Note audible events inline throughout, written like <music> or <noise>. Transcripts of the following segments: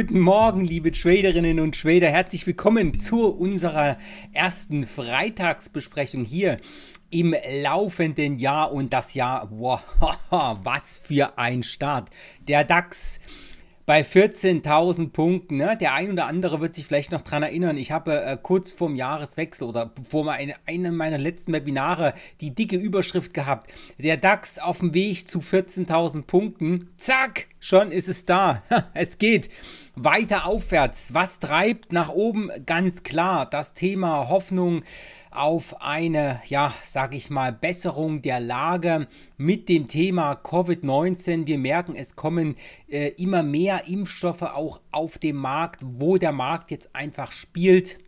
Guten Morgen, liebe Traderinnen und Trader. Herzlich willkommen zu unserer ersten Freitagsbesprechung hier im laufenden Jahr. Und das Jahr, wow, <laughs> was für ein Start. Der DAX bei 14.000 Punkten. Ne? Der ein oder andere wird sich vielleicht noch daran erinnern. Ich habe äh, kurz vorm Jahreswechsel oder vor eine, einem meiner letzten Webinare die dicke Überschrift gehabt. Der DAX auf dem Weg zu 14.000 Punkten. Zack, schon ist es da. <laughs> es geht weiter aufwärts. Was treibt nach oben? Ganz klar das Thema Hoffnung auf eine, ja, sag ich mal, Besserung der Lage mit dem Thema Covid-19. Wir merken, es kommen äh, immer mehr Impfstoffe auch auf den Markt, wo der Markt jetzt einfach spielt,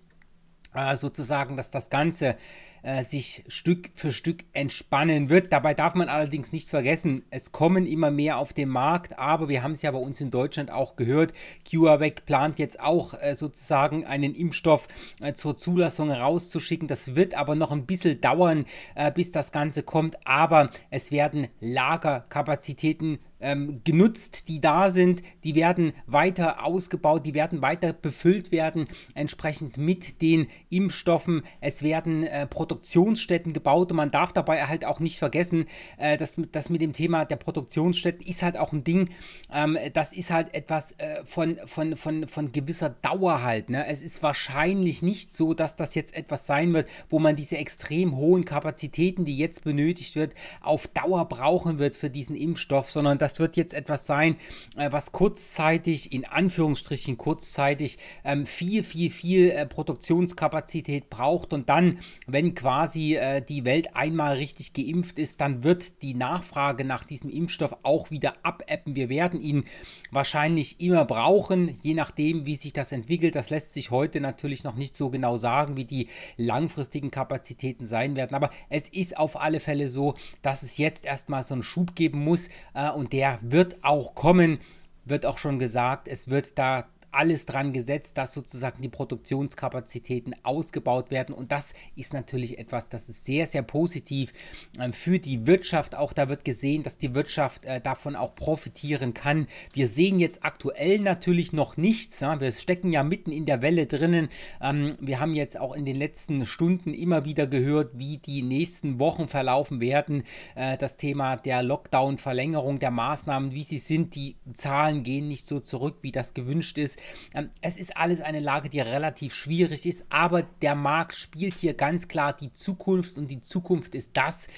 äh, sozusagen, dass das Ganze äh, sich Stück für Stück entspannen wird. Dabei darf man allerdings nicht vergessen, es kommen immer mehr auf den Markt, aber wir haben es ja bei uns in Deutschland auch gehört, CureVac plant jetzt auch äh, sozusagen einen Impfstoff äh, zur Zulassung rauszuschicken. Das wird aber noch ein bisschen dauern, äh, bis das Ganze kommt, aber es werden Lagerkapazitäten ähm, genutzt, die da sind. Die werden weiter ausgebaut, die werden weiter befüllt werden, entsprechend mit den Impfstoffen. Es werden äh, Produktionsstätten gebaut und man darf dabei halt auch nicht vergessen, äh, dass das mit dem Thema der Produktionsstätten ist halt auch ein Ding. Ähm, das ist halt etwas äh, von, von, von, von gewisser Dauer halt. Ne? Es ist wahrscheinlich nicht so, dass das jetzt etwas sein wird, wo man diese extrem hohen Kapazitäten, die jetzt benötigt wird, auf Dauer brauchen wird für diesen Impfstoff, sondern das das wird jetzt etwas sein, äh, was kurzzeitig, in Anführungsstrichen kurzzeitig, ähm, viel, viel, viel äh, Produktionskapazität braucht. Und dann, wenn quasi äh, die Welt einmal richtig geimpft ist, dann wird die Nachfrage nach diesem Impfstoff auch wieder abappen. Wir werden ihn wahrscheinlich immer brauchen, je nachdem, wie sich das entwickelt. Das lässt sich heute natürlich noch nicht so genau sagen, wie die langfristigen Kapazitäten sein werden. Aber es ist auf alle Fälle so, dass es jetzt erstmal so einen Schub geben muss äh, und der der wird auch kommen, wird auch schon gesagt, es wird da alles dran gesetzt, dass sozusagen die Produktionskapazitäten ausgebaut werden. Und das ist natürlich etwas, das ist sehr, sehr positiv ähm, für die Wirtschaft. Auch da wird gesehen, dass die Wirtschaft äh, davon auch profitieren kann. Wir sehen jetzt aktuell natürlich noch nichts. Wir stecken ja mitten in der Welle drinnen. Ähm, wir haben jetzt auch in den letzten Stunden immer wieder gehört, wie die nächsten Wochen verlaufen werden. Äh, das Thema der Lockdown-Verlängerung der Maßnahmen, wie sie sind. Die Zahlen gehen nicht so zurück, wie das gewünscht ist. Ähm, es ist alles eine Lage, die relativ schwierig ist, aber der Markt spielt hier ganz klar die Zukunft und die Zukunft ist das,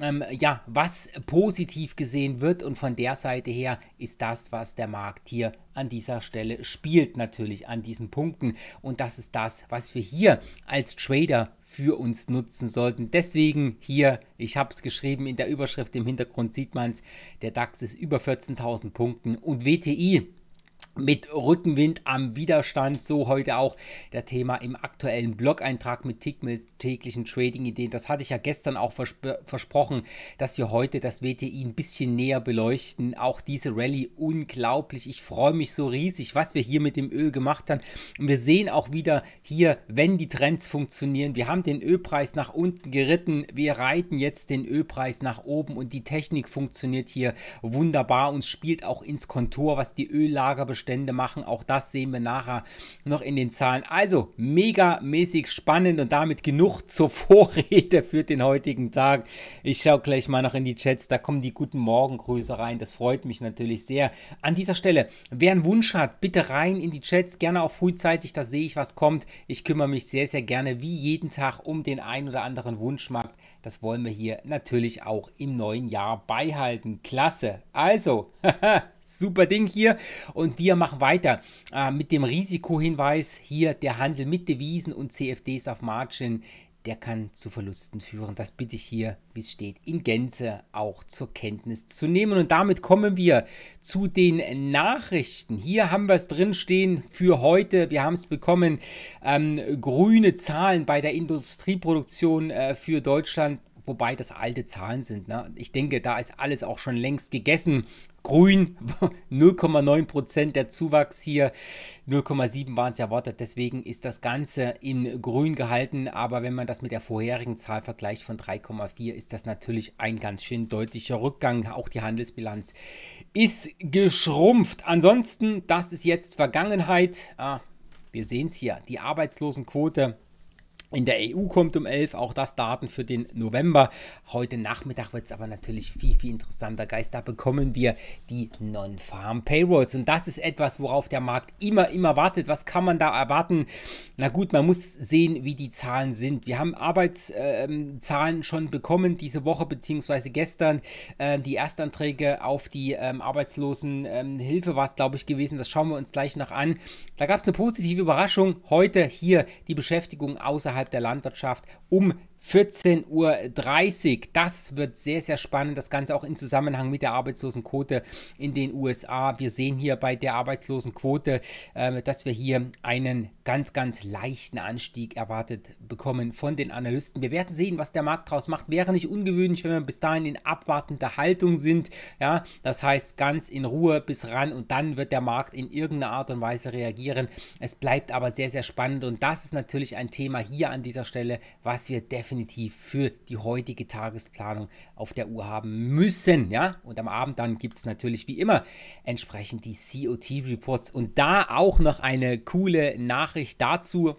ähm, ja, was positiv gesehen wird und von der Seite her ist das, was der Markt hier an dieser Stelle spielt, natürlich an diesen Punkten. Und das ist das, was wir hier als Trader für uns nutzen sollten. Deswegen hier, ich habe es geschrieben in der Überschrift, im Hintergrund sieht man es, der DAX ist über 14.000 Punkten und WTI mit Rückenwind am Widerstand. So heute auch der Thema im aktuellen Blog-Eintrag mit Tickmills täglichen Trading-Ideen. Das hatte ich ja gestern auch verspr versprochen, dass wir heute das WTI ein bisschen näher beleuchten. Auch diese Rallye unglaublich. Ich freue mich so riesig, was wir hier mit dem Öl gemacht haben. Und wir sehen auch wieder hier, wenn die Trends funktionieren. Wir haben den Ölpreis nach unten geritten. Wir reiten jetzt den Ölpreis nach oben und die Technik funktioniert hier wunderbar und spielt auch ins Kontor, was die Öllager Bestände machen. Auch das sehen wir nachher noch in den Zahlen. Also mega mäßig spannend und damit genug zur <laughs> Vorrede für den heutigen Tag. Ich schaue gleich mal noch in die Chats, da kommen die guten Morgengrüße rein. Das freut mich natürlich sehr. An dieser Stelle, wer einen Wunsch hat, bitte rein in die Chats, gerne auch frühzeitig, da sehe ich, was kommt. Ich kümmere mich sehr, sehr gerne wie jeden Tag um den ein oder anderen Wunschmarkt. Das wollen wir hier natürlich auch im neuen Jahr beibehalten. Klasse. Also, <laughs> super Ding hier. Und wir machen weiter äh, mit dem Risikohinweis. Hier der Handel mit Devisen und CFDs auf Margin der kann zu Verlusten führen. Das bitte ich hier, wie es steht, in Gänze auch zur Kenntnis zu nehmen. Und damit kommen wir zu den Nachrichten. Hier haben wir es drin stehen für heute. Wir haben es bekommen. Ähm, grüne Zahlen bei der Industrieproduktion äh, für Deutschland wobei das alte Zahlen sind. Ne? Ich denke, da ist alles auch schon längst gegessen grün, 0,9% <laughs> der Zuwachs hier, 0,7 waren es erwartet, deswegen ist das Ganze in grün gehalten, aber wenn man das mit der vorherigen Zahl vergleicht von 3,4, ist das natürlich ein ganz schön deutlicher Rückgang, auch die Handelsbilanz ist geschrumpft. Ansonsten, das ist jetzt Vergangenheit, ah, wir sehen es hier, die Arbeitslosenquote in der EU kommt um 11, auch das Daten für den November. Heute Nachmittag wird es aber natürlich viel, viel interessanter. Geist, da bekommen wir die Non-Farm-Payrolls. Und das ist etwas, worauf der Markt immer, immer wartet. Was kann man da erwarten? Na gut, man muss sehen, wie die Zahlen sind. Wir haben Arbeitszahlen ähm, schon bekommen diese Woche beziehungsweise gestern. Äh, die Erstanträge auf die ähm, Arbeitslosenhilfe ähm, war es, glaube ich, gewesen. Das schauen wir uns gleich noch an. Da gab es eine positive Überraschung. Heute hier die Beschäftigung außerhalb innerhalb der Landwirtschaft, um 14.30 Uhr. Das wird sehr, sehr spannend. Das Ganze auch im Zusammenhang mit der Arbeitslosenquote in den USA. Wir sehen hier bei der Arbeitslosenquote, äh, dass wir hier einen ganz, ganz leichten Anstieg erwartet bekommen von den Analysten. Wir werden sehen, was der Markt daraus macht. Wäre nicht ungewöhnlich, wenn wir bis dahin in abwartender Haltung sind. Ja, das heißt ganz in Ruhe bis ran und dann wird der Markt in irgendeiner Art und Weise reagieren. Es bleibt aber sehr, sehr spannend und das ist natürlich ein Thema hier an dieser Stelle, was wir definitiv definitiv für die heutige Tagesplanung auf der Uhr haben müssen. Ja? Und am Abend dann gibt es natürlich wie immer entsprechend die COT-Reports. Und da auch noch eine coole Nachricht dazu.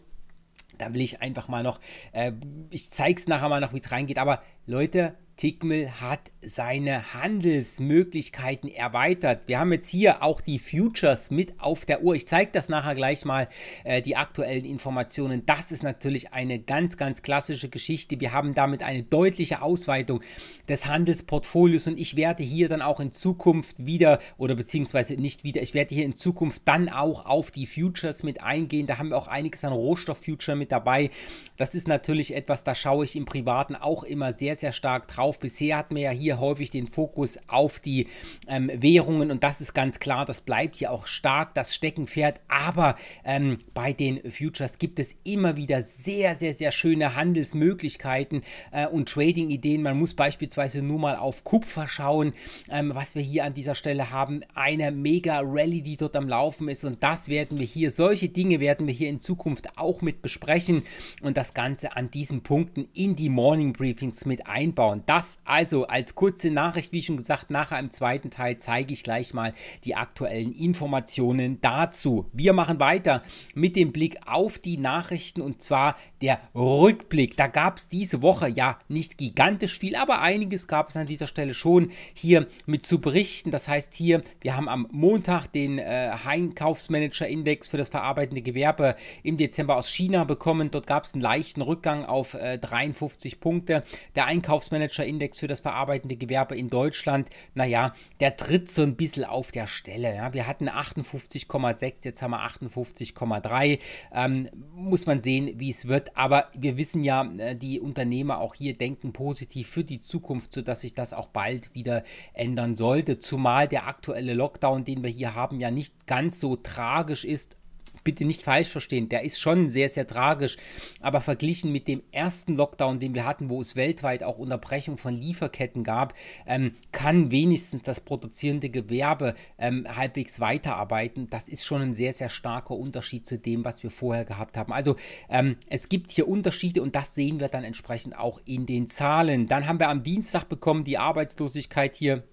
Da will ich einfach mal noch, äh, ich zeige es nachher mal noch, wie es reingeht. Aber Leute, Tickmill hat seine Handelsmöglichkeiten erweitert. Wir haben jetzt hier auch die Futures mit auf der Uhr. Ich zeige das nachher gleich mal, äh, die aktuellen Informationen. Das ist natürlich eine ganz, ganz klassische Geschichte. Wir haben damit eine deutliche Ausweitung des Handelsportfolios und ich werde hier dann auch in Zukunft wieder oder beziehungsweise nicht wieder, ich werde hier in Zukunft dann auch auf die Futures mit eingehen. Da haben wir auch einiges an Rohstofffuture mit dabei. Das ist natürlich etwas, da schaue ich im Privaten auch immer sehr, sehr stark drauf auf. Bisher hatten wir ja hier häufig den Fokus auf die ähm, Währungen und das ist ganz klar, das bleibt hier auch stark, das Steckenpferd. Aber ähm, bei den Futures gibt es immer wieder sehr, sehr, sehr schöne Handelsmöglichkeiten äh, und Trading-Ideen. Man muss beispielsweise nur mal auf Kupfer schauen, ähm, was wir hier an dieser Stelle haben. Eine Mega-Rally, die dort am Laufen ist und das werden wir hier, solche Dinge werden wir hier in Zukunft auch mit besprechen und das Ganze an diesen Punkten in die Morning Briefings mit einbauen. Das also als kurze Nachricht, wie schon gesagt, nachher im zweiten Teil zeige ich gleich mal die aktuellen Informationen dazu. Wir machen weiter mit dem Blick auf die Nachrichten und zwar der Rückblick. Da gab es diese Woche ja nicht gigantisch viel, aber einiges gab es an dieser Stelle schon hier mit zu berichten. Das heißt hier, wir haben am Montag den äh, Einkaufsmanager-Index für das verarbeitende Gewerbe im Dezember aus China bekommen. Dort gab es einen leichten Rückgang auf äh, 53 Punkte. Der Einkaufsmanager Manager-Index für das verarbeitende Gewerbe in Deutschland, naja, der tritt so ein bisschen auf der Stelle. Ja. Wir hatten 58,6, jetzt haben wir 58,3. Ähm, muss man sehen, wie es wird. Aber wir wissen ja, äh, die Unternehmer auch hier denken positiv für die Zukunft, sodass sich das auch bald wieder ändern sollte. Zumal der aktuelle Lockdown, den wir hier haben, ja nicht ganz so tragisch ist, bitte nicht falsch verstehen, der ist schon sehr, sehr tragisch, aber verglichen mit dem ersten Lockdown, den wir hatten, wo es weltweit auch Unterbrechung von Lieferketten gab, ähm, kann wenigstens das produzierende Gewerbe ähm, halbwegs weiterarbeiten. Das ist schon ein sehr, sehr starker Unterschied zu dem, was wir vorher gehabt haben. Also ähm, es gibt hier Unterschiede und das sehen wir dann entsprechend auch in den Zahlen. Dann haben wir am Dienstag bekommen die Arbeitslosigkeit hier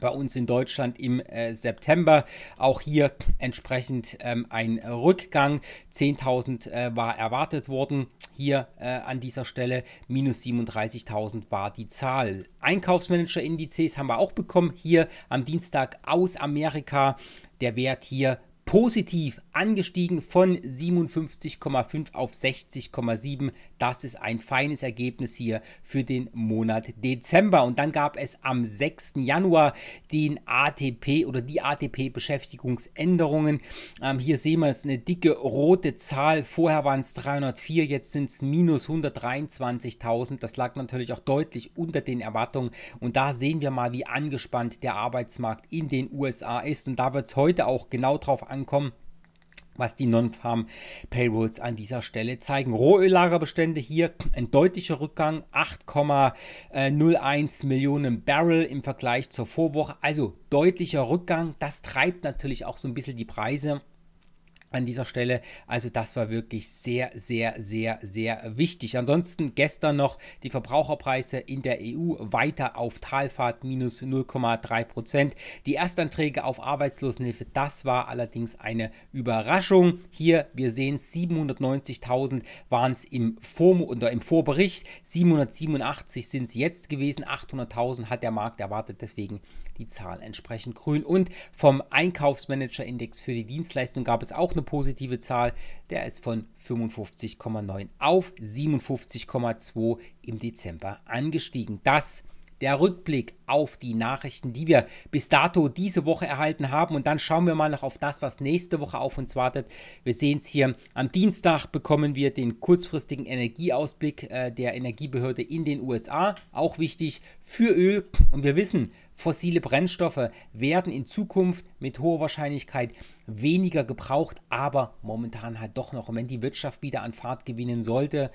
bei uns in Deutschland im äh, September. Auch hier entsprechend ähm, ein Rückgang. 10.000 äh, war erwartet worden. Hier äh, an dieser Stelle minus 37.000 war die Zahl. Einkaufsmanager-Indizes haben wir auch bekommen. Hier am Dienstag aus Amerika. Der Wert hier positiv angestiegen von 57,5 auf 60,7. Das ist ein feines Ergebnis hier für den Monat Dezember. Und dann gab es am 6. Januar den ATP oder die ATP-Beschäftigungsänderungen. Ähm, hier sehen wir es, eine dicke rote Zahl. Vorher waren es 304, jetzt sind es minus 123.000. Das lag natürlich auch deutlich unter den Erwartungen. Und da sehen wir mal, wie angespannt der Arbeitsmarkt in den USA ist. Und da wird es heute auch genau drauf angekommen ankommen was die Non-Farm Payrolls an dieser Stelle zeigen. Rohöllagerbestände hier ein deutlicher Rückgang, 8,01 Millionen Barrel im Vergleich zur Vorwoche, also deutlicher Rückgang. Das treibt natürlich auch so ein bisschen die Preise an dieser Stelle. Also das war wirklich sehr, sehr, sehr, sehr wichtig. Ansonsten gestern noch die Verbraucherpreise in der EU weiter auf Talfahrt minus 0,3 Prozent. Die Erstanträge auf Arbeitslosenhilfe, das war allerdings eine Überraschung. Hier, wir sehen, 790.000 waren es im, Vor oder im Vorbericht, 787 sind es jetzt gewesen, 800.000 hat der Markt erwartet, deswegen die Zahl entsprechend grün. Und vom Einkaufsmanagerindex für die Dienstleistung gab es auch noch eine positive Zahl. Der ist von 55,9 auf 57,2 im Dezember angestiegen. Das der Rückblick auf die Nachrichten, die wir bis dato diese Woche erhalten haben. Und dann schauen wir mal noch auf das, was nächste Woche auf uns wartet. Wir sehen es hier. Am Dienstag bekommen wir den kurzfristigen Energieausblick äh, der Energiebehörde in den USA. Auch wichtig für Öl. Und wir wissen, fossile Brennstoffe werden in Zukunft mit hoher Wahrscheinlichkeit weniger gebraucht, aber momentan halt doch noch. Und wenn die Wirtschaft wieder an Fahrt gewinnen sollte,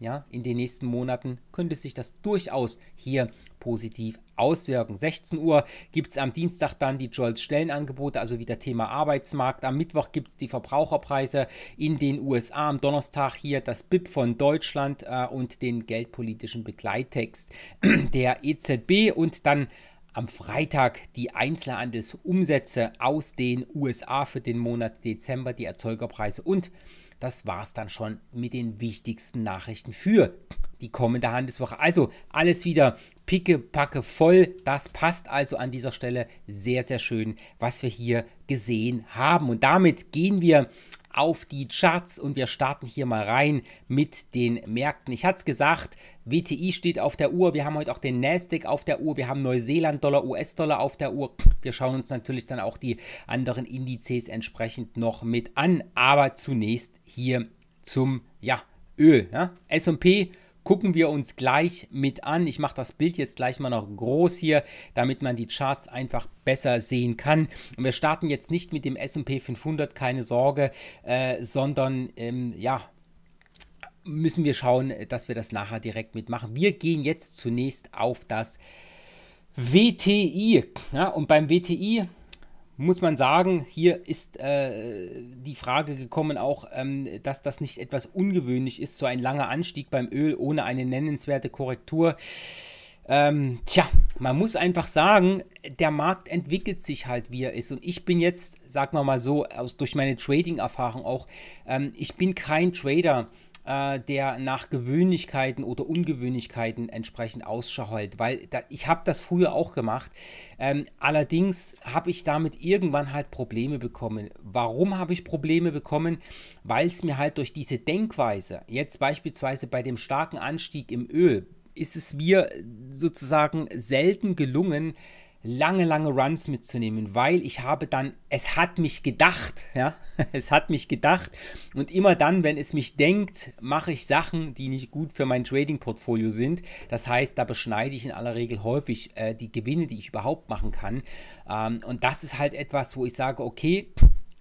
ja, in den nächsten Monaten könnte sich das durchaus hier positiv auswirken. 16 Uhr gibt es am Dienstag dann die jolt Stellenangebote, also wieder Thema Arbeitsmarkt. Am Mittwoch gibt es die Verbraucherpreise in den USA. Am Donnerstag hier das BIP von Deutschland äh, und den geldpolitischen Begleittext <clears throat> der EZB und dann am Freitag die Einzelhandelsumsätze aus den USA für den Monat Dezember, die Erzeugerpreise und das war's dann schon mit den wichtigsten Nachrichten für die kommende Handelswoche. Also alles wieder picke, packe, voll. Das passt also an dieser Stelle sehr, sehr schön, was wir hier gesehen haben. Und damit gehen wir auf die Charts und wir starten hier mal rein mit den Märkten. Ich hatte es gesagt, WTI steht auf der Uhr, wir haben heute auch den Nasdaq auf der Uhr, wir haben Neuseeland-Dollar, US-Dollar auf der Uhr. Wir schauen uns natürlich dann auch die anderen Indizes entsprechend noch mit an, aber zunächst hier zum ja, Öl. Ja? Ne? S&P gucken wir uns gleich mit an. Ich mache das Bild jetzt gleich mal noch groß hier, damit man die Charts einfach besser sehen kann. Und wir starten jetzt nicht mit dem S&P 500, keine Sorge, äh, sondern ähm, ja, müssen wir schauen, dass wir das nachher direkt mitmachen. Wir gehen jetzt zunächst auf das WTI. Ja, und beim WTI muss man sagen, hier ist äh, die Frage gekommen auch, ähm, dass das nicht etwas ungewöhnlich ist, so ein langer Anstieg beim Öl ohne eine nennenswerte Korrektur. Ähm, tja, man muss einfach sagen, der Markt entwickelt sich halt, wie er ist. Und ich bin jetzt, sagen wir mal so, aus, durch meine Trading-Erfahrung auch, ähm, ich bin kein Trader, äh, der nach Gewöhnlichkeiten oder Ungewöhnlichkeiten entsprechend Ausschau weil da, ich habe das früher auch gemacht. Ähm, allerdings habe ich damit irgendwann halt Probleme bekommen. Warum habe ich Probleme bekommen? Weil es mir halt durch diese Denkweise, jetzt beispielsweise bei dem starken Anstieg im Öl, ist es mir sozusagen selten gelungen, lange, lange Runs mitzunehmen, weil ich habe dann, es hat mich gedacht, ja, <laughs> es hat mich gedacht und immer dann, wenn es mich denkt, mache ich Sachen, die nicht gut für mein Trading-Portfolio sind. Das heißt, da beschneide ich in aller Regel häufig äh, die Gewinne, die ich überhaupt machen kann. Ähm, und das ist halt etwas, wo ich sage, okay,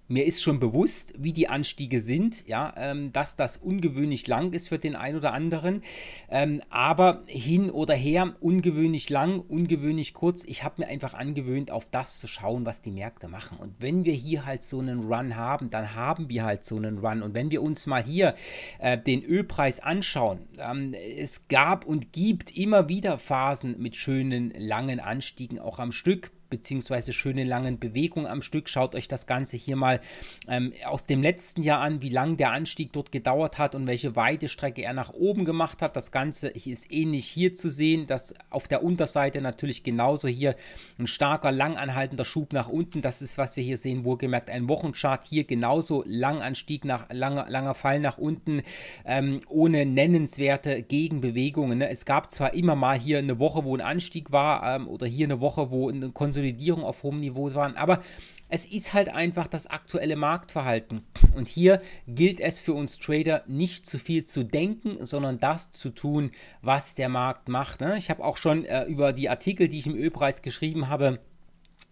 mir ist schon bewusst, wie die Anstiege sind, ja, ähm, dass das ungewöhnlich lang ist für den einen oder anderen. Ähm, aber hin oder her, ungewöhnlich lang, ungewöhnlich kurz. Ich habe mir einfach angewöhnt, auf das zu schauen, was die Märkte machen. Und wenn wir hier halt so einen Run haben, dann haben wir halt so einen Run. Und wenn wir uns mal hier äh, den Ölpreis anschauen, ähm, es gab und gibt immer wieder Phasen mit schönen langen Anstiegen, auch am Stück beziehungsweise schöne langen Bewegungen am Stück. Schaut euch das Ganze hier mal ähm, aus dem letzten Jahr an, wie lang der Anstieg dort gedauert hat und welche weite Strecke er nach oben gemacht hat. Das Ganze ist ähnlich hier zu sehen, dass auf der Unterseite natürlich genauso hier ein starker, langanhaltender Schub nach unten. Das ist, was wir hier sehen, wohlgemerkt ein Wochenchart. Hier genauso Langanstieg nach, langer, langer Fall nach unten, ähm, ohne nennenswerte Gegenbewegungen. Ne? Es gab zwar immer mal hier eine Woche, wo ein Anstieg war ähm, oder hier eine Woche, wo ein Konsum Konsolidierung auf hohem Niveau waren, aber es ist halt einfach das aktuelle Marktverhalten. Und hier gilt es für uns Trader nicht zu viel zu denken, sondern das zu tun, was der Markt macht. Ne? Ich habe auch schon äh, über die Artikel, die ich im Ölpreis geschrieben habe,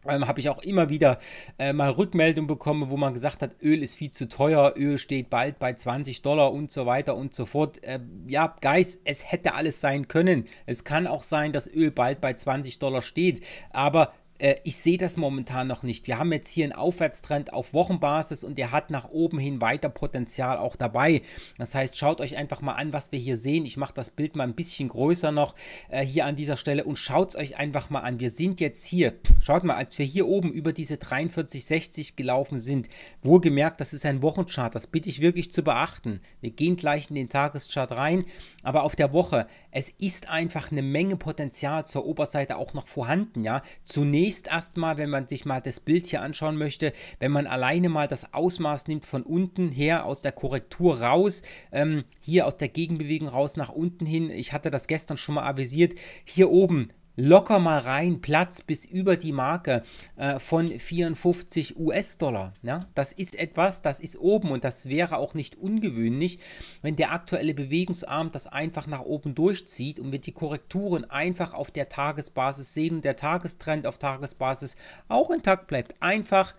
ähm, habe ich auch immer wieder äh, mal Rückmeldungen bekommen, wo man gesagt hat, Öl ist viel zu teuer, Öl steht bald bei 20 Dollar und so weiter und so fort. Äh, ja, Guys, es hätte alles sein können. Es kann auch sein, dass Öl bald bei 20 Dollar steht, aber äh, ich sehe das momentan noch nicht. Wir haben jetzt hier einen Aufwärtstrend auf Wochenbasis und der hat nach oben hin weiter Potenzial auch dabei. Das heißt, schaut euch einfach mal an, was wir hier sehen. Ich mache das Bild mal ein bisschen größer noch äh, hier an dieser Stelle und schaut es euch einfach mal an. Wir sind jetzt hier, schaut mal, als wir hier oben über diese 43,60 gelaufen sind, wohlgemerkt, das ist ein Wochenchart, das bitte ich wirklich zu beachten. Wir gehen gleich in den Tageschart rein, aber auf der Woche, es ist einfach eine Menge Potenzial zur Oberseite auch noch vorhanden, ja. Zunächst Zunächst erstmal, wenn man sich mal das Bild hier anschauen möchte, wenn man alleine mal das Ausmaß nimmt von unten her aus der Korrektur raus, ähm, hier aus der Gegenbewegung raus nach unten hin, ich hatte das gestern schon mal avisiert, hier oben locker mal rein Platz bis über die Marke äh, von 54 US-Dollar. Ja? Das ist etwas, das ist oben und das wäre auch nicht ungewöhnlich, wenn der aktuelle Bewegungsarm das einfach nach oben durchzieht und wir die Korrekturen einfach auf der Tagesbasis sehen und der Tagestrend auf Tagesbasis auch intakt bleibt. Einfach,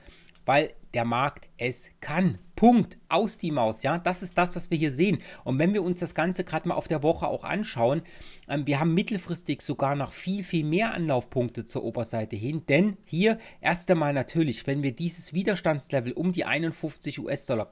weil der Markt es kann. Punkt, aus die Maus, ja, das ist das, was wir hier sehen. Und wenn wir uns das Ganze gerade mal auf der Woche auch anschauen, ähm, wir haben mittelfristig sogar noch viel, viel mehr Anlaufpunkte zur Oberseite hin, denn hier erst einmal natürlich, wenn wir dieses Widerstandslevel um die 51 US-Dollar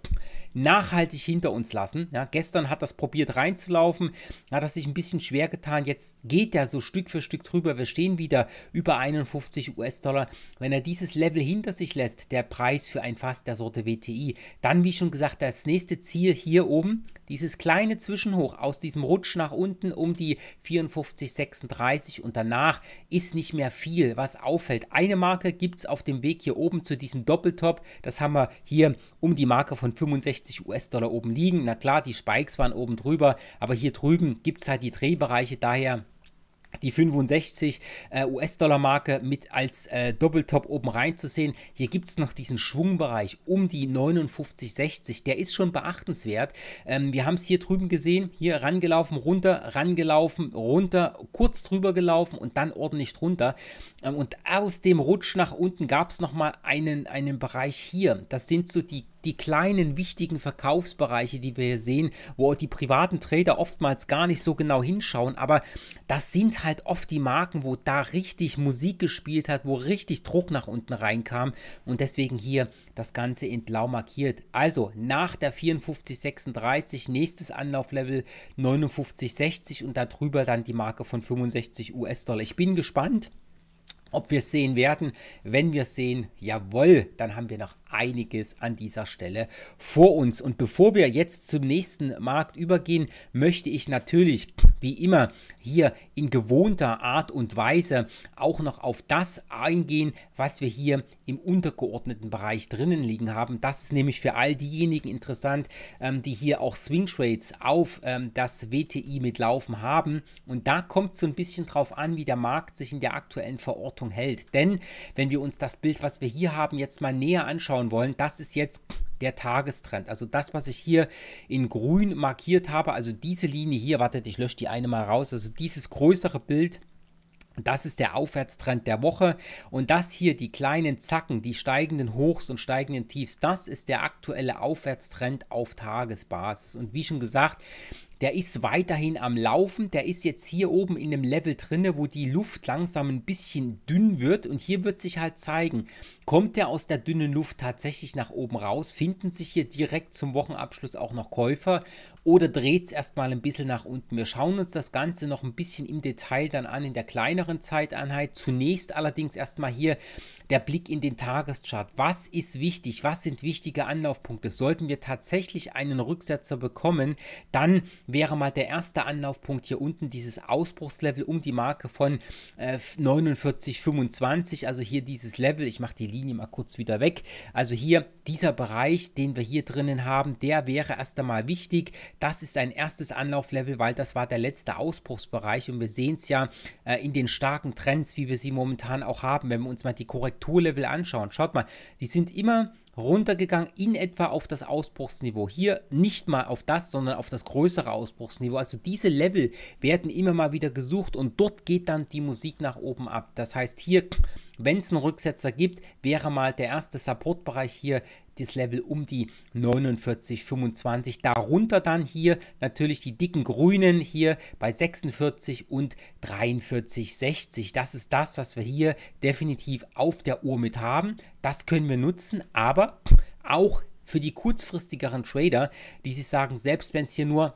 nachhaltig hinter uns lassen, ja, gestern hat das probiert reinzulaufen, hat das sich ein bisschen schwer getan, jetzt geht er so Stück für Stück drüber, wir stehen wieder über 51 US-Dollar, wenn er dieses Level hinter sich lässt, der Preis für ein Fass der Sorte WTI, dann dann, wie schon gesagt, das nächste Ziel hier oben, dieses kleine Zwischenhoch aus diesem Rutsch nach unten um die 54,36 und danach ist nicht mehr viel, was auffällt. Eine Marke gibt es auf dem Weg hier oben zu diesem Doppeltop. Das haben wir hier um die Marke von 65 US-Dollar oben liegen. Na klar, die Spikes waren oben drüber, aber hier drüben gibt es halt die Drehbereiche, daher die 65 äh, US-Dollar-Marke mit als äh, Doppeltop oben reinzusehen. Hier gibt es noch diesen Schwungbereich um die 59,60. Der ist schon beachtenswert. Ähm, wir haben es hier drüben gesehen. Hier rangelaufen, runter, rangelaufen, runter, kurz drüber gelaufen und dann ordentlich drunter. Ähm, und aus dem Rutsch nach unten gab es nochmal einen, einen Bereich hier. Das sind so die die kleinen, wichtigen Verkaufsbereiche, die wir hier sehen, wo die privaten Trader oftmals gar nicht so genau hinschauen, aber das sind halt oft die Marken, wo da richtig Musik gespielt hat, wo richtig Druck nach unten reinkam und deswegen hier das Ganze in blau markiert. Also nach der 54,36 nächstes Anlauflevel 59,60 und darüber dann die Marke von 65 US-Dollar. Ich bin gespannt ob wir es sehen werden. Wenn wir es sehen, jawohl, dann haben wir noch einiges an dieser Stelle vor uns. Und bevor wir jetzt zum nächsten Markt übergehen, möchte ich natürlich wie immer hier in gewohnter Art und Weise auch noch auf das eingehen, was wir hier im untergeordneten Bereich drinnen liegen haben. Das ist nämlich für all diejenigen interessant, ähm, die hier auch Swing Trades auf ähm, das WTI mitlaufen haben. Und da kommt so ein bisschen drauf an, wie der Markt sich in der aktuellen Verortung hält. Denn wenn wir uns das Bild, was wir hier haben, jetzt mal näher anschauen, anschauen wollen, das ist jetzt der Tagestrend. Also das, was ich hier in grün markiert habe, also diese Linie hier, wartet, ich lösche die eine mal raus, also dieses größere Bild, das ist der Aufwärtstrend der Woche und das hier, die kleinen Zacken, die steigenden Hochs und steigenden Tiefs, das ist der aktuelle Aufwärtstrend auf Tagesbasis. Und wie schon gesagt, der ist weiterhin am Laufen, der ist jetzt hier oben in dem Level drinne, wo die Luft langsam ein bisschen dünn wird und hier wird sich halt zeigen, kommt der aus der dünnen Luft tatsächlich nach oben raus, finden sich hier direkt zum Wochenabschluss auch noch Käufer oder dreht es erstmal ein bisschen nach unten. Wir schauen uns das Ganze noch ein bisschen im Detail dann an in der kleineren Zeiteinheit. Zunächst allerdings erstmal hier der Blick in den Tageschart. Was ist wichtig? Was sind wichtige Anlaufpunkte? Sollten wir tatsächlich einen Rücksetzer bekommen, dann wäre mal der erste Anlaufpunkt hier unten, dieses Ausbruchslevel um die Marke von äh, 49,25. Also hier dieses Level, ich mache die Linie mal kurz wieder weg. Also hier dieser Bereich, den wir hier drinnen haben, der wäre erst einmal wichtig. Das ist ein erstes Anlauflevel, weil das war der letzte Ausbruchsbereich und wir sehen es ja äh, in den starken Trends, wie wir sie momentan auch haben. Wenn wir uns mal die Korrekturlevel anschauen, schaut mal, die sind immer runtergegangen in etwa auf das Ausbruchsniveau. Hier nicht mal auf das, sondern auf das größere Ausbruchsniveau. Also diese Level werden immer mal wieder gesucht und dort geht dann die Musik nach oben ab. Das heißt, hier wenn es einen Rücksetzer gibt, wäre mal der erste Supportbereich hier das Level um die 49,25. Darunter dann hier natürlich die dicken Grünen hier bei 46 und 43,60. Das ist das, was wir hier definitiv auf der Uhr mit haben. Das können wir nutzen, aber auch für die kurzfristigeren Trader, die sich sagen, selbst wenn es hier nur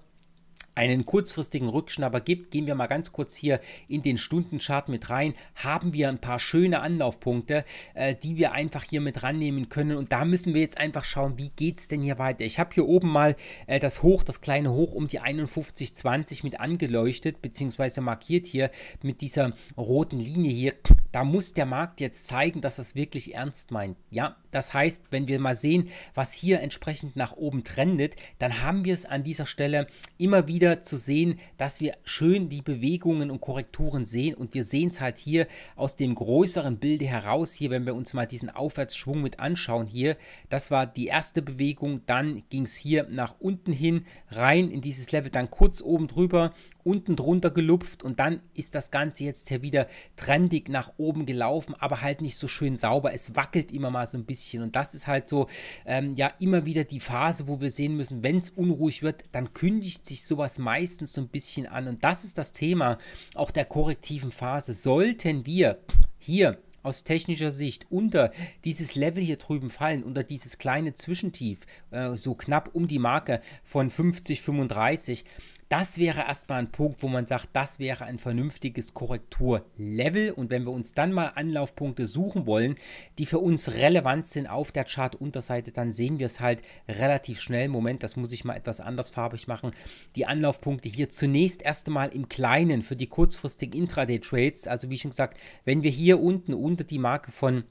einen kurzfristigen Rückschnapper gibt, gehen wir mal ganz kurz hier in den Stundenchart mit rein, haben wir ein paar schöne Anlaufpunkte, äh, die wir einfach hier mit rannehmen können. Und da müssen wir jetzt einfach schauen, wie geht es denn hier weiter. Ich habe hier oben mal äh, das Hoch, das kleine Hoch um die 51,20 mit angeleuchtet, beziehungsweise markiert hier mit dieser roten Linie hier. Da muss der Markt jetzt zeigen, dass das wirklich ernst meint. Ja, das heißt, wenn wir mal sehen, was hier entsprechend nach oben trendet, dann haben wir es an dieser Stelle immer wieder hier zu sehen, dass wir schön die Bewegungen und Korrekturen sehen und wir sehen es halt hier aus dem größeren Bilde heraus hier, wenn wir uns mal diesen Aufwärtsschwung mit anschauen hier, das war die erste Bewegung, dann ging es hier nach unten hin rein in dieses Level, dann kurz oben drüber unten drunter gelupft und dann ist das Ganze jetzt hier wieder trendig nach oben gelaufen, aber halt nicht so schön sauber. Es wackelt immer mal so ein bisschen und das ist halt so, ähm, ja, immer wieder die Phase, wo wir sehen müssen, wenn es unruhig wird, dann kündigt sich sowas meistens so ein bisschen an und das ist das Thema auch der korrektiven Phase. Sollten wir hier aus technischer Sicht unter dieses Level hier drüben fallen, unter dieses kleine Zwischentief, äh, so knapp um die Marke von 50, 35, das wäre erstmal ein Punkt, wo man sagt, das wäre ein vernünftiges Korrekturlevel. Und wenn wir uns dann mal Anlaufpunkte suchen wollen, die für uns relevant sind auf der Chart-Unterseite, dann sehen wir es halt relativ schnell. Moment, das muss ich mal etwas anders farbig machen. Die Anlaufpunkte hier zunächst erstmal im Kleinen für die kurzfristigen Intraday-Trades. Also wie schon gesagt, wenn wir hier unten, unten unter die Marke von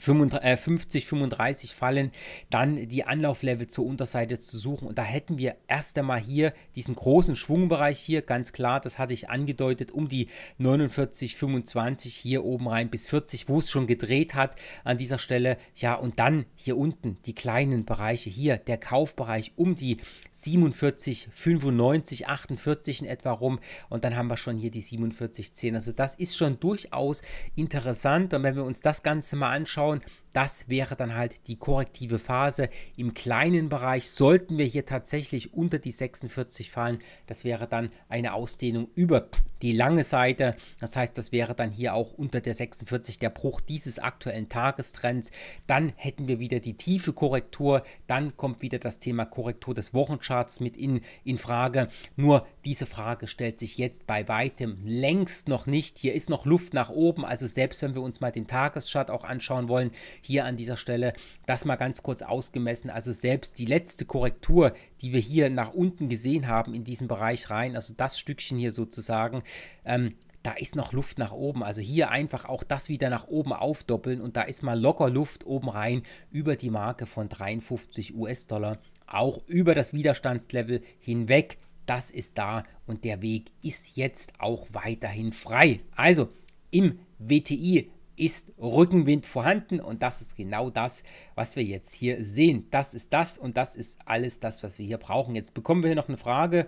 50, 35 äh, Fallen, dann die Anlauflevel zur Unterseite zu suchen. Und da hätten wir erst einmal hier diesen großen Schwungbereich hier, ganz klar, das hatte ich angedeutet, um die 49, 25 hier oben rein bis 40, wo es schon gedreht hat an dieser Stelle. Ja, und dann hier unten die kleinen Bereiche hier, der Kaufbereich um die 47, 95, 48 in etwa rum. Und dann haben wir schon hier die 47, 10. Also das ist schon durchaus interessant. Und wenn wir uns das Ganze mal anschauen, anschauen, das wäre dann halt die korrektive Phase. Im kleinen Bereich sollten wir hier tatsächlich unter die 46 fallen. Das wäre dann eine Ausdehnung über die lange Seite. Das heißt, das wäre dann hier auch unter der 46 der Bruch dieses aktuellen Tagestrends. Dann hätten wir wieder die tiefe Korrektur. Dann kommt wieder das Thema Korrektur des Wochencharts mit in, in Frage. Nur diese Frage stellt sich jetzt bei weitem längst noch nicht. Hier ist noch Luft nach oben. Also selbst wenn wir uns mal den Tageschart auch anschauen wollen, hier an dieser Stelle das mal ganz kurz ausgemessen. Also selbst die letzte Korrektur, die wir hier nach unten gesehen haben in diesem Bereich rein, also das Stückchen hier sozusagen, ähm, da ist noch Luft nach oben. Also hier einfach auch das wieder nach oben aufdoppeln und da ist mal locker Luft oben rein über die Marke von 53 US-Dollar, auch über das Widerstandslevel hinweg. Das ist da und der Weg ist jetzt auch weiterhin frei. Also im WTI ist Rückenwind vorhanden und das ist genau das, was wir jetzt hier sehen. Das ist das und das ist alles das, was wir hier brauchen. Jetzt bekommen wir hier noch eine Frage.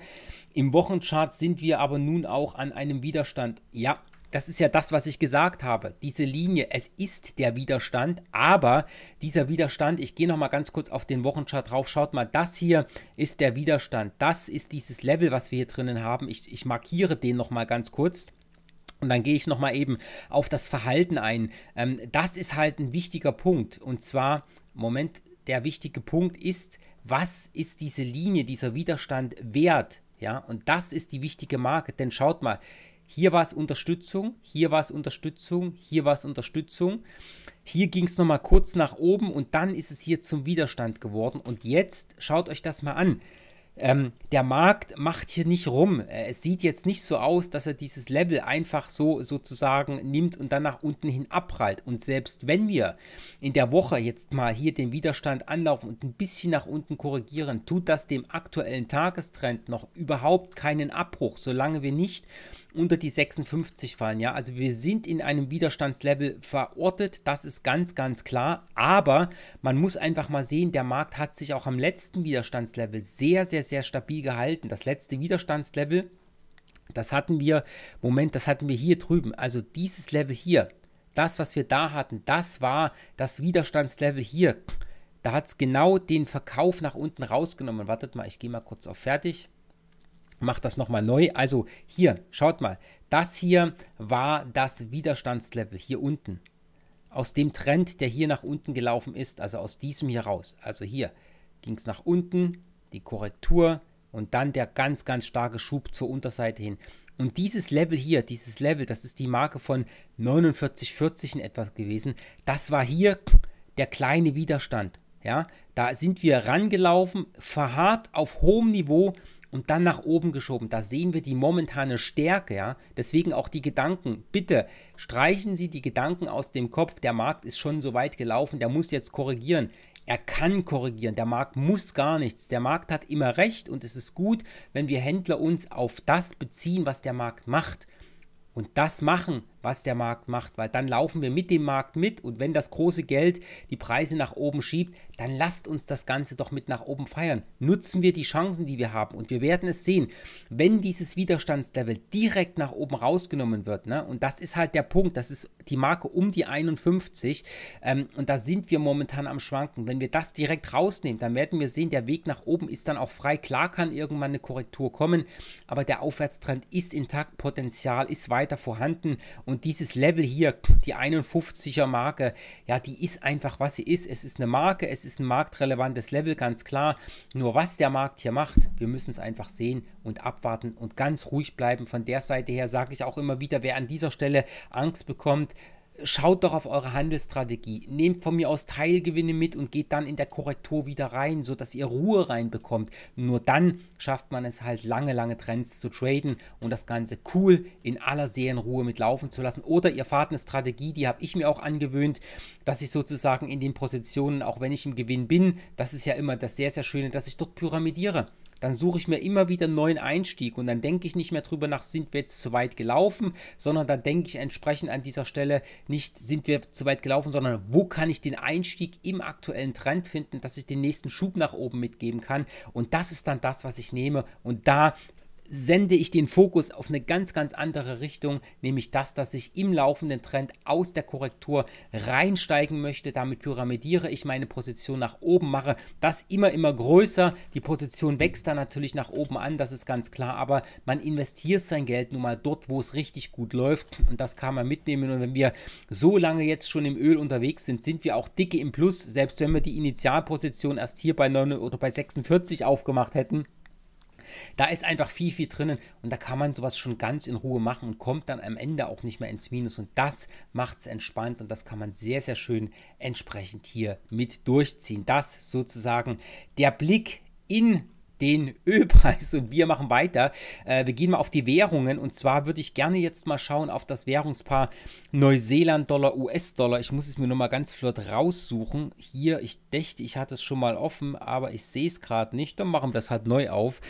Im Wochenchart sind wir aber nun auch an einem Widerstand. Ja, das ist ja das, was ich gesagt habe. Diese Linie, es ist der Widerstand, aber dieser Widerstand, ich gehe nochmal ganz kurz auf den Wochenchart drauf, schaut mal, das hier ist der Widerstand, das ist dieses Level, was wir hier drinnen haben. Ich, ich markiere den nochmal ganz kurz. Und dann gehe ich nochmal eben auf das Verhalten ein. Ähm, das ist halt ein wichtiger Punkt. Und zwar, Moment, der wichtige Punkt ist, was ist diese Linie, dieser Widerstand wert? Ja, und das ist die wichtige Marke. Denn schaut mal, hier war es Unterstützung, hier war es Unterstützung, hier war es Unterstützung. Hier ging es nochmal kurz nach oben und dann ist es hier zum Widerstand geworden. Und jetzt schaut euch das mal an. Ähm, der Markt macht hier nicht rum. Äh, es sieht jetzt nicht so aus, dass er dieses Level einfach so sozusagen nimmt und dann nach unten hin abprallt. Und selbst wenn wir in der Woche jetzt mal hier den Widerstand anlaufen und ein bisschen nach unten korrigieren, tut das dem aktuellen Tagestrend noch überhaupt keinen Abbruch, solange wir nicht unter die 56 fallen. Ja, also wir sind in einem Widerstandslevel verortet, das ist ganz, ganz klar. Aber man muss einfach mal sehen, der Markt hat sich auch am letzten Widerstandslevel sehr, sehr, sehr stabil gehalten. Das letzte Widerstandslevel, das hatten wir, Moment, das hatten wir hier drüben. Also dieses Level hier, das, was wir da hatten, das war das Widerstandslevel hier. Da hat es genau den Verkauf nach unten rausgenommen. Wartet mal, ich gehe mal kurz auf Fertig macht das nochmal neu. Also hier, schaut mal, das hier war das Widerstandslevel hier unten. Aus dem Trend, der hier nach unten gelaufen ist, also aus diesem hier raus. Also hier ging es nach unten, die Korrektur und dann der ganz, ganz starke Schub zur Unterseite hin. Und dieses Level hier, dieses Level, das ist die Marke von 49,40 in etwas gewesen, das war hier der kleine Widerstand. Ja, da sind wir rangelaufen, verharrt auf hohem Niveau und dann nach oben geschoben. Da sehen wir die momentane Stärke, ja. Deswegen auch die Gedanken. Bitte streichen Sie die Gedanken aus dem Kopf. Der Markt ist schon so weit gelaufen, der muss jetzt korrigieren. Er kann korrigieren, der Markt muss gar nichts. Der Markt hat immer recht und es ist gut, wenn wir Händler uns auf das beziehen, was der Markt macht. Und das machen was der Markt macht, weil dann laufen wir mit dem Markt mit und wenn das große Geld die Preise nach oben schiebt, dann lasst uns das Ganze doch mit nach oben feiern. Nutzen wir die Chancen, die wir haben und wir werden es sehen, wenn dieses Widerstandslevel direkt nach oben rausgenommen wird, ne, und das ist halt der Punkt, das ist die Marke um die 51 ähm, und da sind wir momentan am Schwanken. Wenn wir das direkt rausnehmen, dann werden wir sehen, der Weg nach oben ist dann auch frei. Klar kann irgendwann eine Korrektur kommen, aber der Aufwärtstrend ist intakt, Potenzial ist weiter vorhanden und und dieses Level hier, die 51er Marke, ja, die ist einfach, was sie ist. Es ist eine Marke, es ist ein marktrelevantes Level, ganz klar. Nur was der Markt hier macht, wir müssen es einfach sehen und abwarten und ganz ruhig bleiben. Von der Seite her sage ich auch immer wieder, wer an dieser Stelle Angst bekommt, schaut doch auf eure Handelsstrategie. Nehmt von mir aus Teilgewinne mit und geht dann in der Korrektur wieder rein, sodass ihr Ruhe reinbekommt. Nur dann schafft man es halt lange, lange Trends zu traden und das Ganze cool in aller Seelenruhe mitlaufen zu lassen. Oder ihr fahrt eine Strategie, die habe ich mir auch angewöhnt, dass ich sozusagen in den Positionen, auch wenn ich im Gewinn bin, das ist ja immer das sehr, sehr Schöne, dass ich dort pyramidiere dann suche ich mir immer wieder einen neuen Einstieg und dann denke ich nicht mehr drüber nach, sind wir jetzt zu weit gelaufen, sondern dann denke ich entsprechend an dieser Stelle nicht, sind wir zu weit gelaufen, sondern wo kann ich den Einstieg im aktuellen Trend finden, dass ich den nächsten Schub nach oben mitgeben kann. Und das ist dann das, was ich nehme. Und da sende ich den Fokus auf eine ganz, ganz andere Richtung, nämlich das, dass ich im laufenden Trend aus der Korrektur reinsteigen möchte. Damit pyramidiere ich meine Position nach oben, mache das immer, immer größer. Die Position wächst dann natürlich nach oben an, das ist ganz klar, aber man investiert sein Geld nun mal dort, wo es richtig gut läuft und das kann man mitnehmen. Und wenn wir so lange jetzt schon im Öl unterwegs sind, sind wir auch dicke im Plus, selbst wenn wir die Initialposition erst hier bei 9 oder bei 46 aufgemacht hätten. Da ist einfach viel, viel drinnen und da kann man sowas schon ganz in Ruhe machen und kommt dann am Ende auch nicht mehr ins Minus. Und das macht es entspannt und das kann man sehr, sehr schön entsprechend hier mit durchziehen. Das sozusagen der Blick in den <laughs> Ölpreis und wir machen weiter. Äh, wir gehen mal auf die Währungen und zwar würde ich gerne jetzt mal schauen auf das Währungspaar Neuseeland-Dollar, US-Dollar. Ich muss es mir nochmal ganz flott raussuchen. Hier, ich dächte, ich hatte es schon mal offen, aber ich sehe es gerade nicht. Dann machen wir das halt neu auf.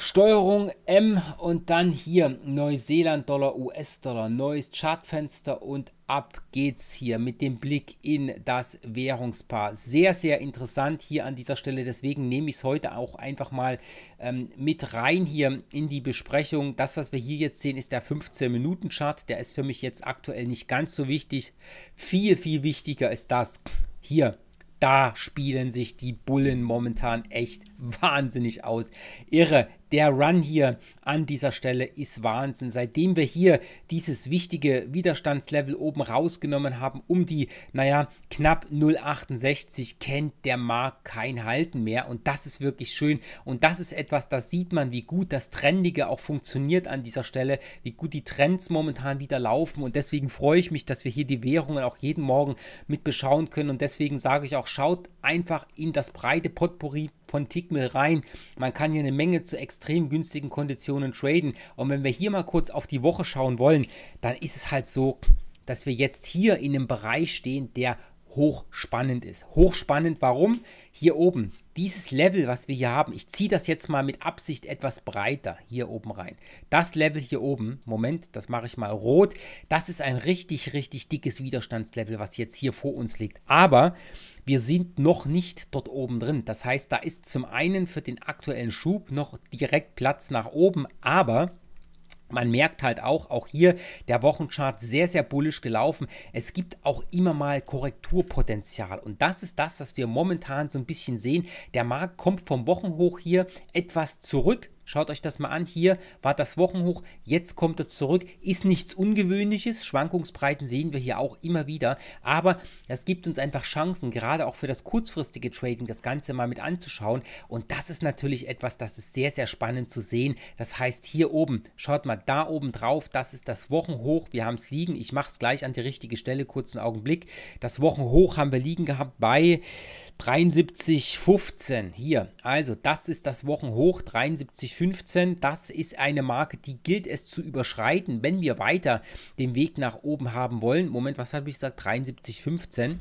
Steuerung M und dann hier Neuseeland-Dollar, US-Dollar, neues Chartfenster und ab geht's hier mit dem Blick in das Währungspaar. Sehr, sehr interessant hier an dieser Stelle, deswegen nehme ich es heute auch einfach mal ähm, mit rein hier in die Besprechung. Das, was wir hier jetzt sehen, ist der 15-Minuten-Chart, der ist für mich jetzt aktuell nicht ganz so wichtig. Viel, viel wichtiger ist das hier. Da spielen sich die Bullen momentan echt <laughs> wahnsinnig aus. Irre, der Run hier an dieser Stelle ist Wahnsinn. Seitdem wir hier dieses wichtige Widerstandslevel oben rausgenommen haben, um die, naja, knapp 0,68, kennt der Markt kein Halten mehr. Und das ist wirklich schön. Und das ist etwas, da sieht man, wie gut das Trendige auch funktioniert an dieser Stelle, wie gut die Trends momentan wieder laufen. Und deswegen freue ich mich, dass wir hier die Währungen auch jeden Morgen mit beschauen können. Und deswegen sage ich auch, schaut einfach in das breite Potpourri von TikTok Signal rein. Man kann hier eine Menge zu extrem günstigen Konditionen traden. Und wenn wir hier mal kurz auf die Woche schauen wollen, dann ist es halt so, dass wir jetzt hier in einem Bereich stehen, der hochspannend ist. Hochspannend, warum? Hier oben, dieses Level, was wir hier haben, ich ziehe das jetzt mal mit Absicht etwas breiter hier oben rein. Das Level hier oben, Moment, das mache ich mal rot, das ist ein richtig, richtig dickes Widerstandslevel, was jetzt hier vor uns liegt. Aber wir sind noch nicht dort oben drin. Das heißt, da ist zum einen für den aktuellen Schub noch direkt Platz nach oben, aber man merkt halt auch, auch hier der Wochenchart sehr, sehr bullisch gelaufen. Es gibt auch immer mal Korrekturpotenzial. Und das ist das, was wir momentan so ein bisschen sehen. Der Markt kommt vom Wochenhoch hier etwas zurück Schaut euch das mal an. Hier war das Wochenhoch, jetzt kommt er zurück. Ist nichts Ungewöhnliches. Schwankungsbreiten sehen wir hier auch immer wieder. Aber das gibt uns einfach Chancen, gerade auch für das kurzfristige Trading, das Ganze mal mit anzuschauen. Und das ist natürlich etwas, das ist sehr, sehr spannend zu sehen. Das heißt, hier oben, schaut mal da oben drauf, das ist das Wochenhoch. Wir haben es liegen. Ich mache es gleich an die richtige Stelle, kurzen Augenblick. Das Wochenhoch haben wir liegen gehabt bei 73,15 hier. Also das ist das Wochenhoch 73,15. Das ist eine Marke, die gilt es zu überschreiten, wenn wir weiter den Weg nach oben haben wollen. Moment, was habe ich gesagt? 73,15.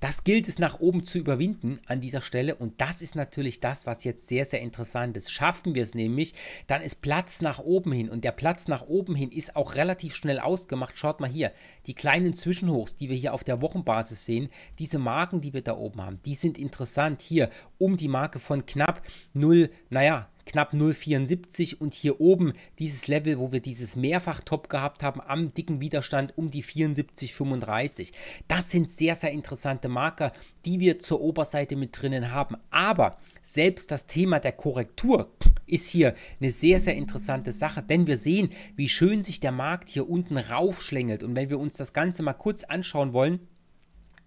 Das gilt es nach oben zu überwinden an dieser Stelle und das ist natürlich das, was jetzt sehr, sehr interessant ist. Schaffen wir es nämlich, dann ist Platz nach oben hin und der Platz nach oben hin ist auch relativ schnell ausgemacht. Schaut mal hier, die kleinen Zwischenhochs, die wir hier auf der Wochenbasis sehen, diese Marken, die wir da oben haben, die sind interessant. Hier um die Marke von knapp 0, naja, knapp 0,74 und hier oben dieses Level, wo wir dieses Mehrfach-Top gehabt haben, am dicken Widerstand um die 74,35. Das sind sehr, sehr interessante Marker, die wir zur Oberseite mit drinnen haben. Aber selbst das Thema der Korrektur ist hier eine sehr, sehr interessante Sache, denn wir sehen, wie schön sich der Markt hier unten raufschlängelt. Und wenn wir uns das Ganze mal kurz anschauen wollen,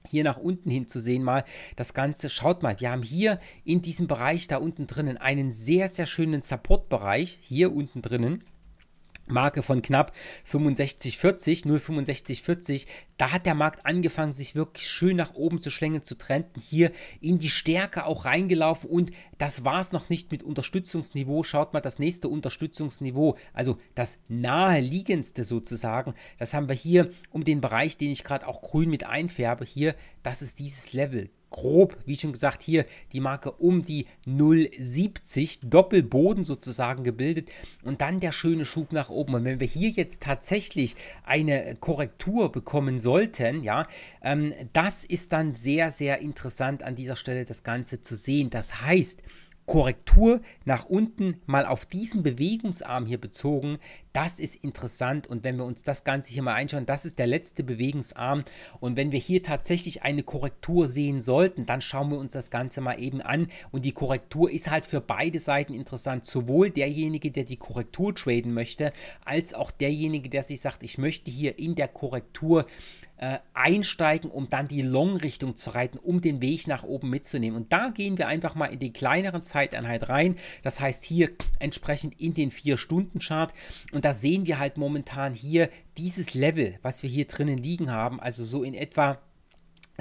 hier nach unten hin zu sehen mal das Ganze. Schaut mal, wir haben hier in diesem Bereich da unten drinnen einen sehr, sehr schönen Support-Bereich, hier unten drinnen. Marke von knapp 65,40, 0,65,40. Da hat der Markt angefangen, sich wirklich schön nach oben zu schlängeln, zu trenden, hier in die Stärke auch reingelaufen und das war es noch nicht mit Unterstützungsniveau. Schaut mal, das nächste Unterstützungsniveau, also das naheliegendste sozusagen, das haben wir hier um den Bereich, den ich gerade auch grün mit einfärbe, hier, das ist dieses Level grob, wie schon gesagt, hier die Marke um die 0,70, Doppelboden sozusagen gebildet und dann der schöne Schub nach oben. Und wenn wir hier jetzt tatsächlich eine Korrektur bekommen sollten, ja, ähm, das ist dann sehr, sehr interessant an dieser Stelle das Ganze zu sehen. Das heißt, Korrektur nach unten mal auf diesen Bewegungsarm hier bezogen, das ist interessant und wenn wir uns das Ganze hier mal einschauen, das ist der letzte Bewegungsarm und wenn wir hier tatsächlich eine Korrektur sehen sollten, dann schauen wir uns das Ganze mal eben an und die Korrektur ist halt für beide Seiten interessant, sowohl derjenige, der die Korrektur traden möchte, als auch derjenige, der sich sagt, ich möchte hier in der Korrektur äh, einsteigen, um dann die Long-Richtung zu reiten, um den Weg nach oben mitzunehmen. Und da gehen wir einfach mal in die kleineren Zeiteinheit rein. Das heißt hier entsprechend in den 4-Stunden-Chart. Und da sehen wir halt momentan hier dieses Level, was wir hier drinnen liegen haben, also so in etwa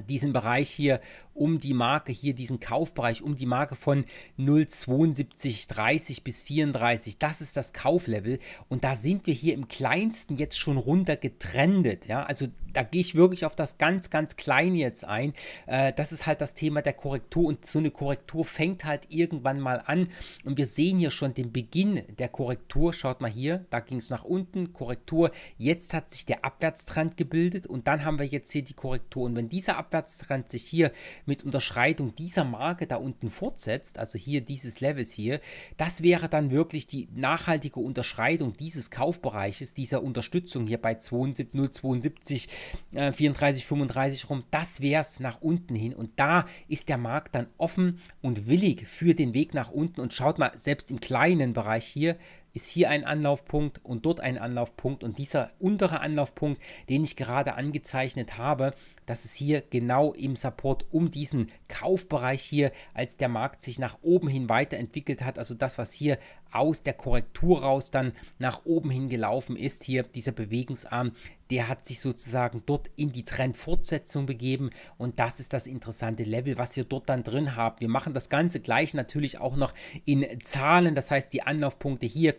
diesen Bereich hier um die Marke hier, diesen Kaufbereich um die Marke von 0,7230 bis 34. Das ist das Kauflevel und da sind wir hier im kleinsten jetzt schon runter getrendet. Ja, also da gehe ich wirklich auf das ganz, ganz Kleine jetzt ein. Äh, das ist halt das Thema der Korrektur und so eine Korrektur fängt halt irgendwann mal an und wir sehen hier schon den Beginn der Korrektur. Schaut mal hier, da ging es nach unten, Korrektur. Jetzt hat sich der Abwärtstrend gebildet und dann haben wir jetzt hier die Korrektur und wenn dieser Abwärtstrend Abwärtstrend sich hier mit Unterschreitung dieser Marke da unten fortsetzt, also hier dieses Levels hier, das wäre dann wirklich die nachhaltige Unterschreitung dieses Kaufbereiches, dieser Unterstützung hier bei 072, 34, 35 rum, das wäre es nach unten hin und da ist der Markt dann offen und willig für den Weg nach unten und schaut mal, selbst im kleinen Bereich hier, ist hier ein Anlaufpunkt und dort ein Anlaufpunkt und dieser untere Anlaufpunkt, den ich gerade angezeichnet habe, das ist hier genau im Support um diesen Kaufbereich hier, als der Markt sich nach oben hin weiterentwickelt hat, also das, was hier aus der Korrektur raus dann nach oben hin gelaufen ist, hier dieser Bewegungsarm, der hat sich sozusagen dort in die Trendfortsetzung begeben und das ist das interessante Level, was wir dort dann drin haben. Wir machen das Ganze gleich natürlich auch noch in Zahlen, das heißt die Anlaufpunkte hier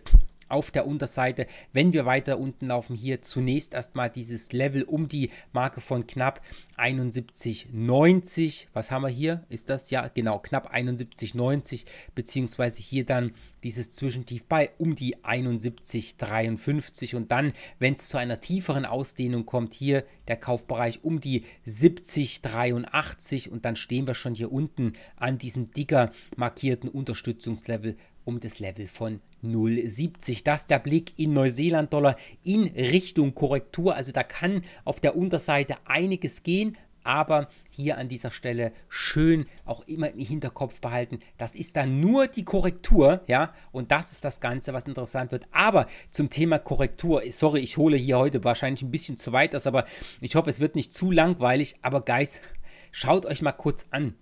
auf der Unterseite, wenn wir weiter unten laufen, hier zunächst erstmal dieses Level um die Marke von knapp 71,90. Was haben wir hier? Ist das? Ja, genau, knapp 71,90, beziehungsweise hier dann dieses Zwischentief bei um die 71,53 und dann, wenn es zu einer tieferen Ausdehnung kommt, hier der Kaufbereich um die 70,83 und dann stehen wir schon hier unten an diesem dicker markierten Unterstützungslevel um das Level von 0,70. Das der Blick in Neuseeland-Dollar in Richtung Korrektur. Also da kann auf der Unterseite einiges gehen, aber hier an dieser Stelle schön auch immer im Hinterkopf behalten. Das ist dann nur die Korrektur, ja, und das ist das Ganze, was interessant wird. Aber zum Thema Korrektur, sorry, ich hole hier heute wahrscheinlich ein bisschen zu weit aus, aber ich hoffe, es wird nicht zu langweilig. Aber Guys, schaut euch mal kurz an,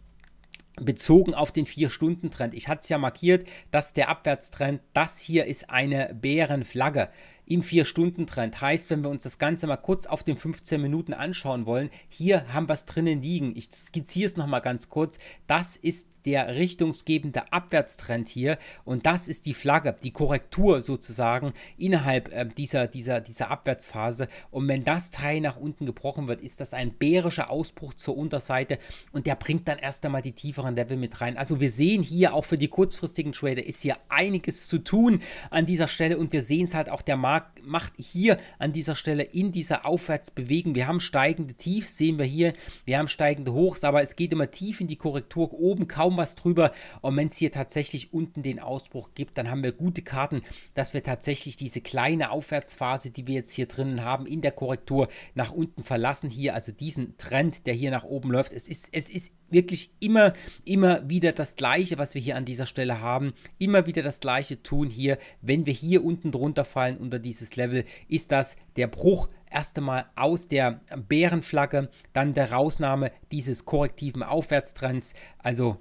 bezogen auf den 4-Stunden-Trend. Ich hatte es ja markiert, dass der Abwärtstrend, das hier ist eine Bärenflagge im vier stunden trend Heißt, wenn wir uns das Ganze mal kurz auf den 15 Minuten anschauen wollen, hier haben wir es drinnen liegen. Ich skizziere es nochmal ganz kurz. Das ist der richtungsgebende Abwärtstrend hier und das ist die Flagge, die Korrektur sozusagen innerhalb äh, dieser, dieser, dieser Abwärtsphase. Und wenn das Teil nach unten gebrochen wird, ist das ein bärischer Ausbruch zur Unterseite und der bringt dann erst einmal die tieferen Level mit rein. Also wir sehen hier auch für die kurzfristigen Trader ist hier einiges zu tun an dieser Stelle und wir sehen es halt auch der Markt Markt macht hier an dieser Stelle in dieser Aufwärtsbewegung. Wir haben steigende Tiefs, sehen wir hier, wir haben steigende Hochs, aber es geht immer tief in die Korrektur, oben kaum was drüber. Und wenn es hier tatsächlich unten den Ausbruch gibt, dann haben wir gute Karten, dass wir tatsächlich diese kleine Aufwärtsphase, die wir jetzt hier drinnen haben, in der Korrektur nach unten verlassen. Hier also diesen Trend, der hier nach oben läuft. Es ist, es ist wirklich immer, immer wieder das Gleiche, was wir hier an dieser Stelle haben, immer wieder das Gleiche tun hier. Wenn wir hier unten drunter fallen unter dieses Level, ist das der Bruch erst einmal aus der Bärenflagge, dann der Rausnahme dieses korrektiven Aufwärtstrends. Also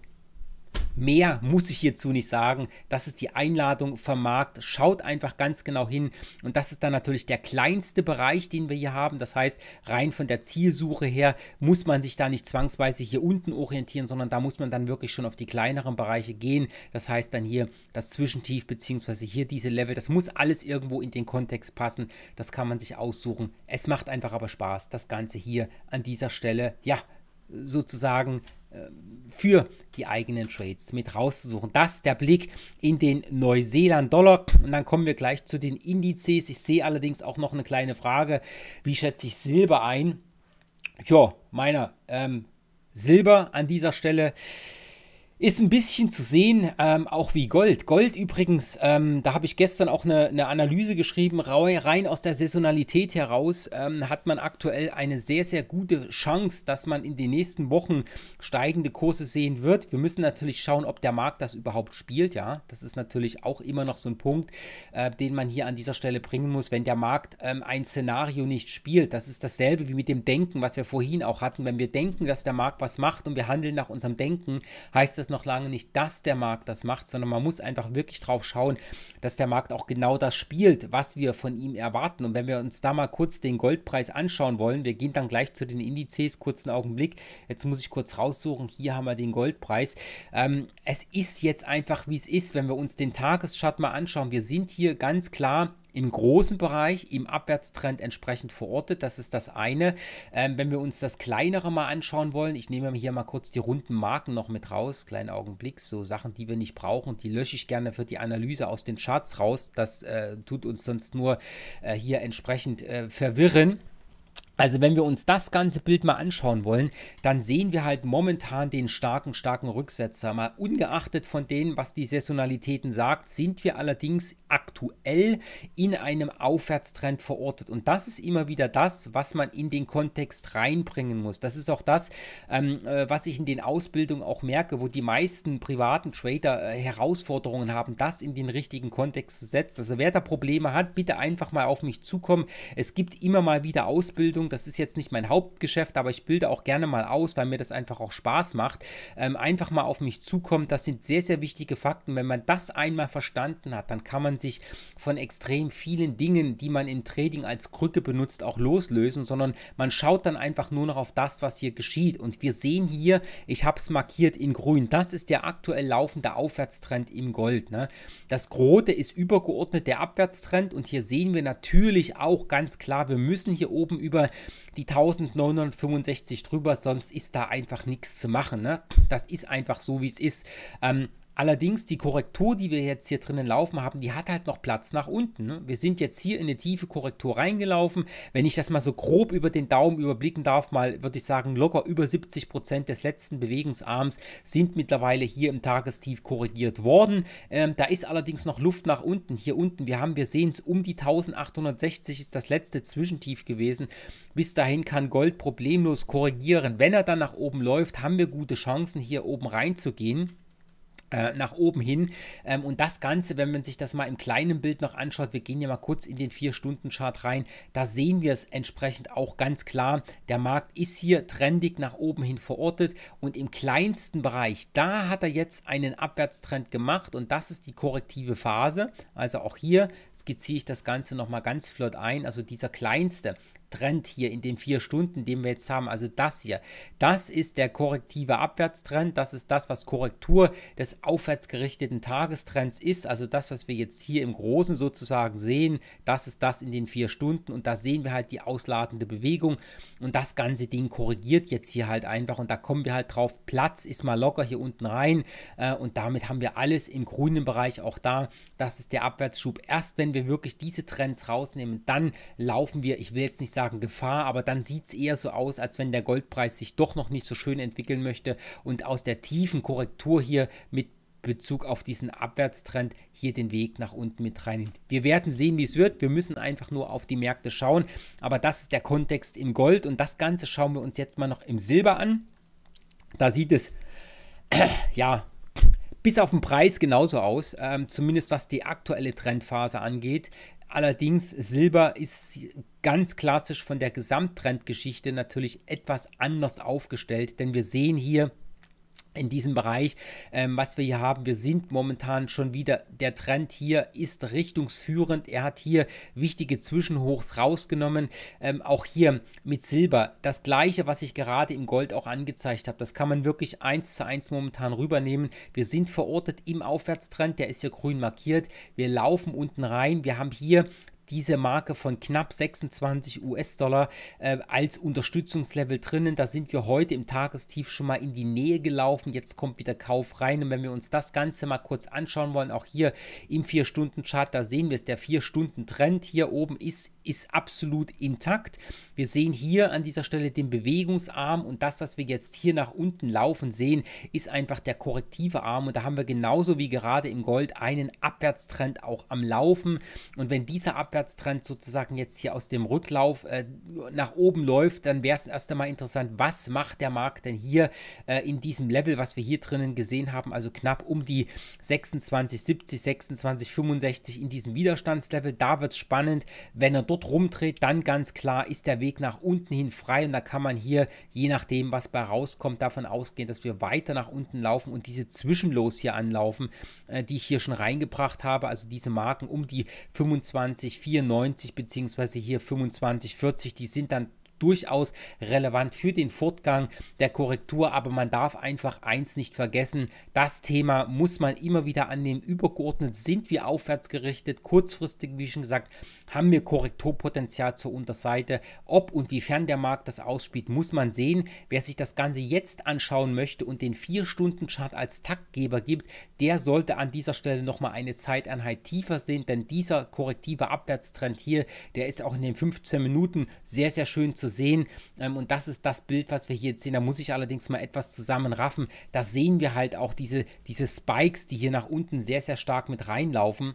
Mehr muss ich hierzu nicht sagen. Das ist die Einladung vom Markt. Schaut einfach ganz genau hin. Und das ist dann natürlich der kleinste Bereich, den wir hier haben. Das heißt, rein von der Zielsuche her muss man sich da nicht zwangsweise hier unten orientieren, sondern da muss man dann wirklich schon auf die kleineren Bereiche gehen. Das heißt dann hier das Zwischentief bzw. hier diese Level. Das muss alles irgendwo in den Kontext passen. Das kann man sich aussuchen. Es macht einfach aber Spaß, das Ganze hier an dieser Stelle, ja, sozusagen äh, für die eigenen Trades mit rauszusuchen. Das ist der Blick in den Neuseeland-Dollar. Und dann kommen wir gleich zu den Indizes. Ich sehe allerdings auch noch eine kleine Frage. Wie schätze ich Silber ein? Ja, meiner. Ähm, Silber an dieser Stelle ist ein bisschen zu sehen, ähm, auch wie Gold. Gold übrigens, ähm, da habe ich gestern auch eine, eine, Analyse geschrieben, rein aus der Saisonalität heraus ähm, hat man aktuell eine sehr, sehr gute Chance, dass man in den nächsten Wochen steigende Kurse sehen wird. Wir müssen natürlich schauen, ob der Markt das überhaupt spielt, ja. Das ist natürlich auch immer noch so ein Punkt, äh, den man hier an dieser Stelle bringen muss, wenn der Markt ähm, ein Szenario nicht spielt. Das ist dasselbe wie mit dem Denken, was wir vorhin auch hatten. Wenn wir denken, dass der Markt was macht und wir handeln nach unserem Denken, heißt das, es noch lange nicht, dass der Markt das macht, sondern man muss einfach wirklich drauf schauen, dass der Markt auch genau das spielt, was wir von ihm erwarten. Und wenn wir uns da mal kurz den Goldpreis anschauen wollen, wir gehen dann gleich zu den Indizes, kurzen Augenblick. Jetzt muss ich kurz raussuchen, hier haben wir den Goldpreis. Ähm, es ist jetzt einfach, wie es ist, wenn wir uns den Tageschart mal anschauen. Wir sind hier ganz klar im großen Bereich im Abwärtstrend entsprechend verortet. Das ist das eine. Ähm, wenn wir uns das kleinere mal anschauen wollen, ich nehme hier mal kurz die runden Marken noch mit raus, kleinen Augenblick, so Sachen, die wir nicht brauchen, die lösche ich gerne für die Analyse aus den Charts raus. Das äh, tut uns sonst nur äh, hier entsprechend äh, verwirren. Also wenn wir uns das ganze Bild mal anschauen wollen, dann sehen wir halt momentan den starken, starken Rücksetzer. Mal ungeachtet von dem, was die Saisonalitäten sagt, sind wir allerdings aktuell in einem Aufwärtstrend verortet. Und das ist immer wieder das, was man in den Kontext reinbringen muss. Das ist auch das, ähm, äh, was ich in den Ausbildungen auch merke, wo die meisten privaten Trader äh, Herausforderungen haben, das in den richtigen Kontext zu setzen. Also wer da Probleme hat, bitte einfach mal auf mich zukommen. Es gibt immer mal wieder Ausbildungen Ausbildung. Das ist jetzt nicht mein Hauptgeschäft, aber ich bilde auch gerne mal aus, weil mir das einfach auch Spaß macht. Ähm, einfach mal auf mich zukommt. Das sind sehr, sehr wichtige Fakten. Wenn man das einmal verstanden hat, dann kann man sich von extrem vielen Dingen, die man im Trading als Krücke benutzt, auch loslösen, sondern man schaut dann einfach nur noch auf das, was hier geschieht. Und wir sehen hier, ich habe es markiert in grün. Das ist der aktuell laufende Aufwärtstrend im Gold. Ne? Das Grote ist übergeordnet der Abwärtstrend und hier sehen wir natürlich auch ganz klar, wir müssen hier oben über die 1965 drüber, sonst ist da einfach nichts zu machen. Ne? Das ist einfach so, wie es ist. Ähm, Allerdings die Korrektur, die wir jetzt hier drinnen laufen haben, die hat halt noch Platz nach unten. Ne? Wir sind jetzt hier in eine tiefe Korrektur reingelaufen. Wenn ich das mal so grob über den Daumen überblicken darf, mal würde ich sagen, locker über 70% Prozent des letzten Bewegungsarms sind mittlerweile hier im Tagestief korrigiert worden. Ähm, da ist allerdings noch Luft nach unten. Hier unten, wir haben, wir sehen es, um die 1860 ist das letzte Zwischentief gewesen. Bis dahin kann Gold problemlos korrigieren. Wenn er dann nach oben läuft, haben wir gute Chancen, hier oben reinzugehen. Äh, nach oben hin. Ähm, und das Ganze, wenn man sich das mal im kleinen Bild noch anschaut, wir gehen ja mal kurz in den 4-Stunden-Chart rein, da sehen wir es entsprechend auch ganz klar. Der Markt ist hier trendig nach oben hin verortet und im kleinsten Bereich, da hat er jetzt einen Abwärtstrend gemacht und das ist die korrektive Phase. Also auch hier skizziere ich das Ganze nochmal ganz flott ein. Also dieser kleinste Trend hier in den vier Stunden, den wir jetzt haben, also das hier, das ist der korrektive Abwärtstrend, das ist das, was Korrektur des aufwärtsgerichteten Tagestrends ist, also das, was wir jetzt hier im Großen sozusagen sehen, das ist das in den vier Stunden und da sehen wir halt die ausladende Bewegung und das ganze Ding korrigiert jetzt hier halt einfach und da kommen wir halt drauf, Platz ist mal locker hier unten rein äh, und damit haben wir alles im grünen Bereich auch da, das ist der Abwärtsschub. Erst wenn wir wirklich diese Trends rausnehmen, dann laufen wir, ich will jetzt nicht sagen Gefahr, aber dann sieht es eher so aus, als wenn der Goldpreis sich doch noch nicht so schön entwickeln möchte und aus der tiefen Korrektur hier mit Bezug auf diesen Abwärtstrend hier den Weg nach unten mit rein. Wir werden sehen, wie es wird. Wir müssen einfach nur auf die Märkte schauen. Aber das ist der Kontext im Gold und das Ganze schauen wir uns jetzt mal noch im Silber an. Da sieht es <clears throat> ja bis auf den Preis genauso aus, ähm, zumindest was die aktuelle Trendphase angeht. Allerdings Silber ist ganz klassisch von der Gesamttrendgeschichte natürlich etwas anders aufgestellt, denn wir sehen hier in diesem Bereich, ähm, was wir hier haben. Wir sind momentan schon wieder, der Trend hier ist richtungsführend. Er hat hier wichtige Zwischenhochs rausgenommen. Ähm, auch hier mit Silber. Das gleiche, was ich gerade im Gold auch angezeigt habe. Das kann man wirklich eins zu eins momentan rübernehmen. Wir sind verortet im Aufwärtstrend. Der ist hier grün markiert. Wir laufen unten rein. Wir haben hier diese Marke von knapp 26 US-Dollar äh, als Unterstützungslevel drinnen. Da sind wir heute im Tagestief schon mal in die Nähe gelaufen. Jetzt kommt wieder Kauf rein. Und wenn wir uns das Ganze mal kurz anschauen wollen, auch hier im 4-Stunden-Chart, da sehen wir es. Der 4-Stunden-Trend hier oben ist, ist absolut intakt. Wir sehen hier an dieser Stelle den Bewegungsarm und das, was wir jetzt hier nach unten laufen sehen, ist einfach der korrektive Arm. Und da haben wir genauso wie gerade im Gold einen Abwärtstrend auch am Laufen. Und wenn dieser Abwärtstrend Abwärtstrend sozusagen jetzt hier aus dem Rücklauf äh, nach oben läuft, dann wäre es erst einmal interessant, was macht der Markt denn hier äh, in diesem Level, was wir hier drinnen gesehen haben, also knapp um die 26,70, 26,65 in diesem Widerstandslevel. Da wird es spannend. Wenn er dort rumdreht, dann ganz klar ist der Weg nach unten hin frei und da kann man hier, je nachdem, was bei rauskommt, davon ausgehen, dass wir weiter nach unten laufen und diese Zwischenlos hier anlaufen, äh, die ich hier schon reingebracht habe, also diese Marken um die 25, 94 beziehungsweise hier 25, 40, die sind dann durchaus relevant für den Fortgang der Korrektur, aber man darf einfach eins nicht vergessen, das Thema muss man immer wieder annehmen. Übergeordnet sind wir aufwärts gerichtet, kurzfristig, wie schon gesagt, haben wir Korrekturpotenzial zur Unterseite. Ob und wiefern der Markt das ausspielt, muss man sehen. Wer sich das Ganze jetzt anschauen möchte und den 4-Stunden-Chart als Taktgeber gibt, der sollte an dieser Stelle nochmal eine Zeiteinheit tiefer sehen, denn dieser korrektive Abwärtstrend hier, der ist auch in den 15 Minuten sehr, sehr schön zu zu sehen. Ähm, und das ist das Bild, was wir hier jetzt sehen. Da muss ich allerdings mal etwas zusammenraffen. Da sehen wir halt auch diese, diese Spikes, die hier nach unten sehr, sehr stark mit reinlaufen.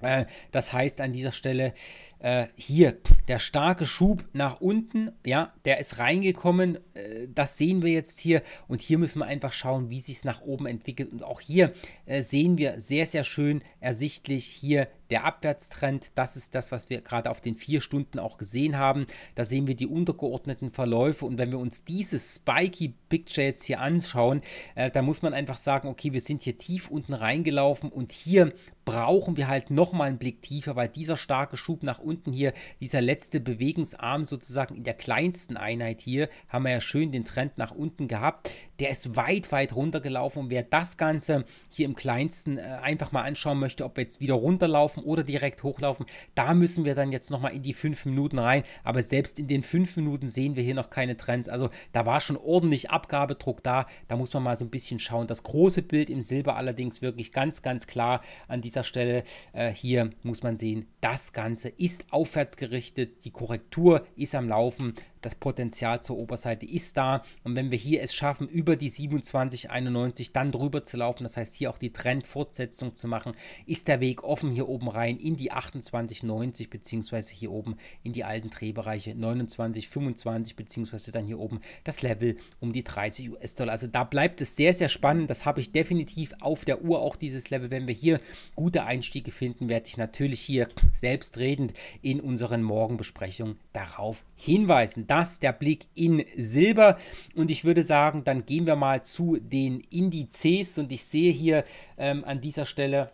Äh, das heißt an dieser Stelle äh, hier der starke Schub nach unten, ja, der ist reingekommen. Äh, das sehen wir jetzt hier und hier müssen wir einfach schauen, wie sich es nach oben entwickelt. Und auch hier äh, sehen wir sehr, sehr schön ersichtlich hier der Abwärtstrend, das ist das, was wir gerade auf den vier Stunden auch gesehen haben. Da sehen wir die untergeordneten Verläufe und wenn wir uns dieses spiky Picture jetzt hier anschauen, äh, dann muss man einfach sagen, okay, wir sind hier tief unten reingelaufen und hier brauchen wir halt nochmal einen Blick tiefer, weil dieser starke Schub nach unten hier, dieser letzte Bewegungsarm sozusagen in der kleinsten Einheit hier, haben wir ja schön den Trend nach unten gehabt. Der ist weit, weit runtergelaufen und wer das Ganze hier im kleinsten äh, einfach mal anschauen möchte, ob wir jetzt wieder runterlaufen laufen oder direkt hochlaufen. Da müssen wir dann jetzt nochmal in die fünf Minuten rein. Aber selbst in den fünf Minuten sehen wir hier noch keine Trends. Also da war schon ordentlich Abgabedruck da. Da muss man mal so ein bisschen schauen. Das große Bild im Silber allerdings wirklich ganz, ganz klar an dieser Stelle. Äh, hier muss man sehen, das Ganze ist aufwärts gerichtet. Die Korrektur ist am Laufen das Potenzial zur Oberseite ist da. Und wenn wir hier es schaffen, über die 27,91 dann drüber zu laufen, das heißt hier auch die Trendfortsetzung zu machen, ist der Weg offen hier oben rein in die 28,90 beziehungsweise hier oben in die alten Drehbereiche 29,25 beziehungsweise dann hier oben das Level um die 30 US-Dollar. Also da bleibt es sehr, sehr spannend. Das habe ich definitiv auf der Uhr auch dieses Level. Wenn wir hier gute Einstiege finden, werde ich natürlich hier selbstredend in unseren Morgenbesprechungen darauf hinweisen das der Blick in Silber. Und ich würde sagen, dann gehen wir mal zu den Indizes und ich sehe hier ähm, an dieser Stelle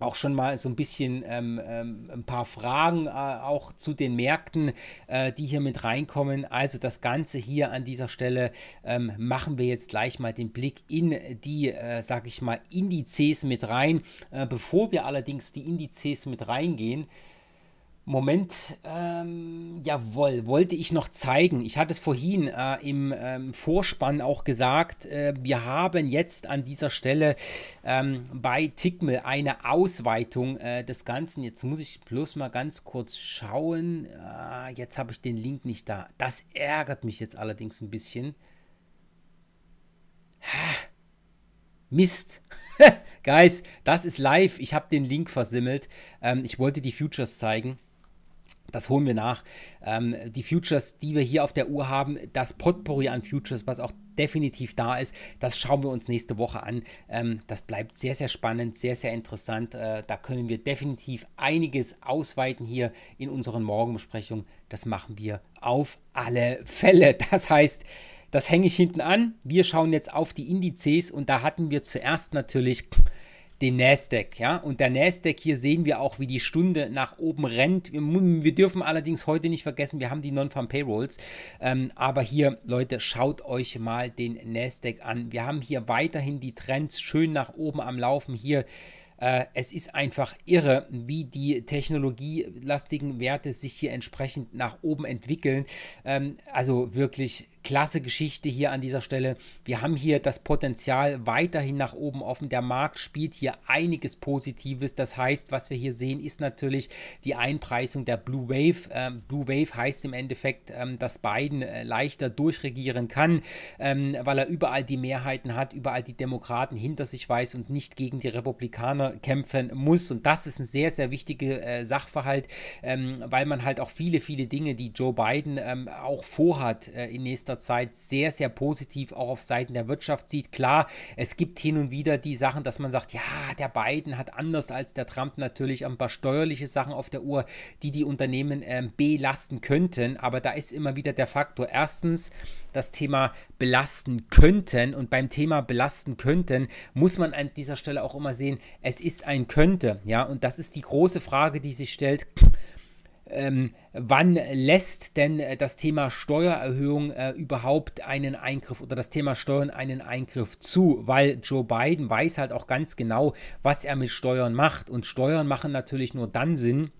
auch schon mal so ein bisschen ähm, ähm, ein paar Fragen äh, auch zu den Märkten, äh, die hier mit reinkommen. Also das Ganze hier an dieser Stelle ähm, machen wir jetzt gleich mal den Blick in die, äh, sage ich mal, Indizes mit rein. Äh, bevor wir allerdings die Indizes mit reingehen, äh, Moment, ähm, jawohl, wollte ich noch zeigen. Ich hatte es vorhin äh, im ähm, Vorspann auch gesagt, äh, wir haben jetzt an dieser Stelle ähm, bei Tickmill eine Ausweitung äh, des Ganzen. Jetzt muss ich bloß mal ganz kurz schauen. Äh, jetzt habe ich den Link nicht da. Das ärgert mich jetzt allerdings ein bisschen. Ha, Mist. <laughs> Guys, das ist live. Ich habe den Link versimmelt. Ähm, ich wollte die Futures zeigen. Das holen wir nach. Ähm, die Futures, die wir hier auf der Uhr haben, das Potpourri an Futures, was auch definitiv da ist, das schauen wir uns nächste Woche an. Ähm, das bleibt sehr, sehr spannend, sehr, sehr interessant. Äh, da können wir definitiv einiges ausweiten hier in unseren Morgenbesprechungen. Das machen wir auf alle Fälle. <laughs> Das heißt, das hänge ich hinten an. Wir schauen jetzt auf die Indizes und da hatten wir zuerst natürlich den Nasdaq, ja. Und der Nasdaq hier sehen wir auch, wie die Stunde nach oben rennt. Wir, wir dürfen allerdings heute nicht vergessen, wir haben die Non-Farm Payrolls. Ähm, aber hier, Leute, schaut euch mal den Nasdaq an. Wir haben hier weiterhin die Trends schön nach oben am Laufen hier. Äh, es ist einfach irre, wie die technologielastigen Werte sich hier entsprechend nach oben entwickeln. Ähm, also wirklich klasse Geschichte hier an dieser Stelle. Wir haben hier das Potenzial weiterhin nach oben offen. Der Markt spielt hier einiges Positives. Das heißt, was wir hier sehen, ist natürlich die Einpreisung der Blue Wave. Ähm, Blue Wave heißt im Endeffekt, ähm, dass Biden äh, leichter durchregieren kann, ähm, weil er überall die Mehrheiten hat, überall die Demokraten hinter sich weiß und nicht gegen die Republikaner kämpfen muss. Und das ist ein sehr, sehr wichtiger äh, Sachverhalt, ähm, weil man halt auch viele, viele Dinge, die Joe Biden ähm, auch vorhat äh, in nächster letzter Zeit sehr, sehr positiv auch auf Seiten der Wirtschaft sieht. Klar, es gibt hin und wieder die Sachen, dass man sagt, ja, der Biden hat anders als der Trump natürlich ein paar steuerliche Sachen auf der Uhr, die die Unternehmen ähm, belasten könnten. Aber da ist immer wieder der Faktor. Erstens, das Thema belasten könnten. Und beim Thema belasten könnten muss man an dieser Stelle auch immer sehen, es ist ein könnte. Ja, und das ist die große Frage, die sich stellt. Ähm, wann lässt denn äh, das Thema Steuererhöhung äh, überhaupt einen Eingriff oder das Thema Steuern einen Eingriff zu? Weil Joe Biden weiß halt auch ganz genau, was er mit Steuern macht. Und Steuern machen natürlich nur dann Sinn,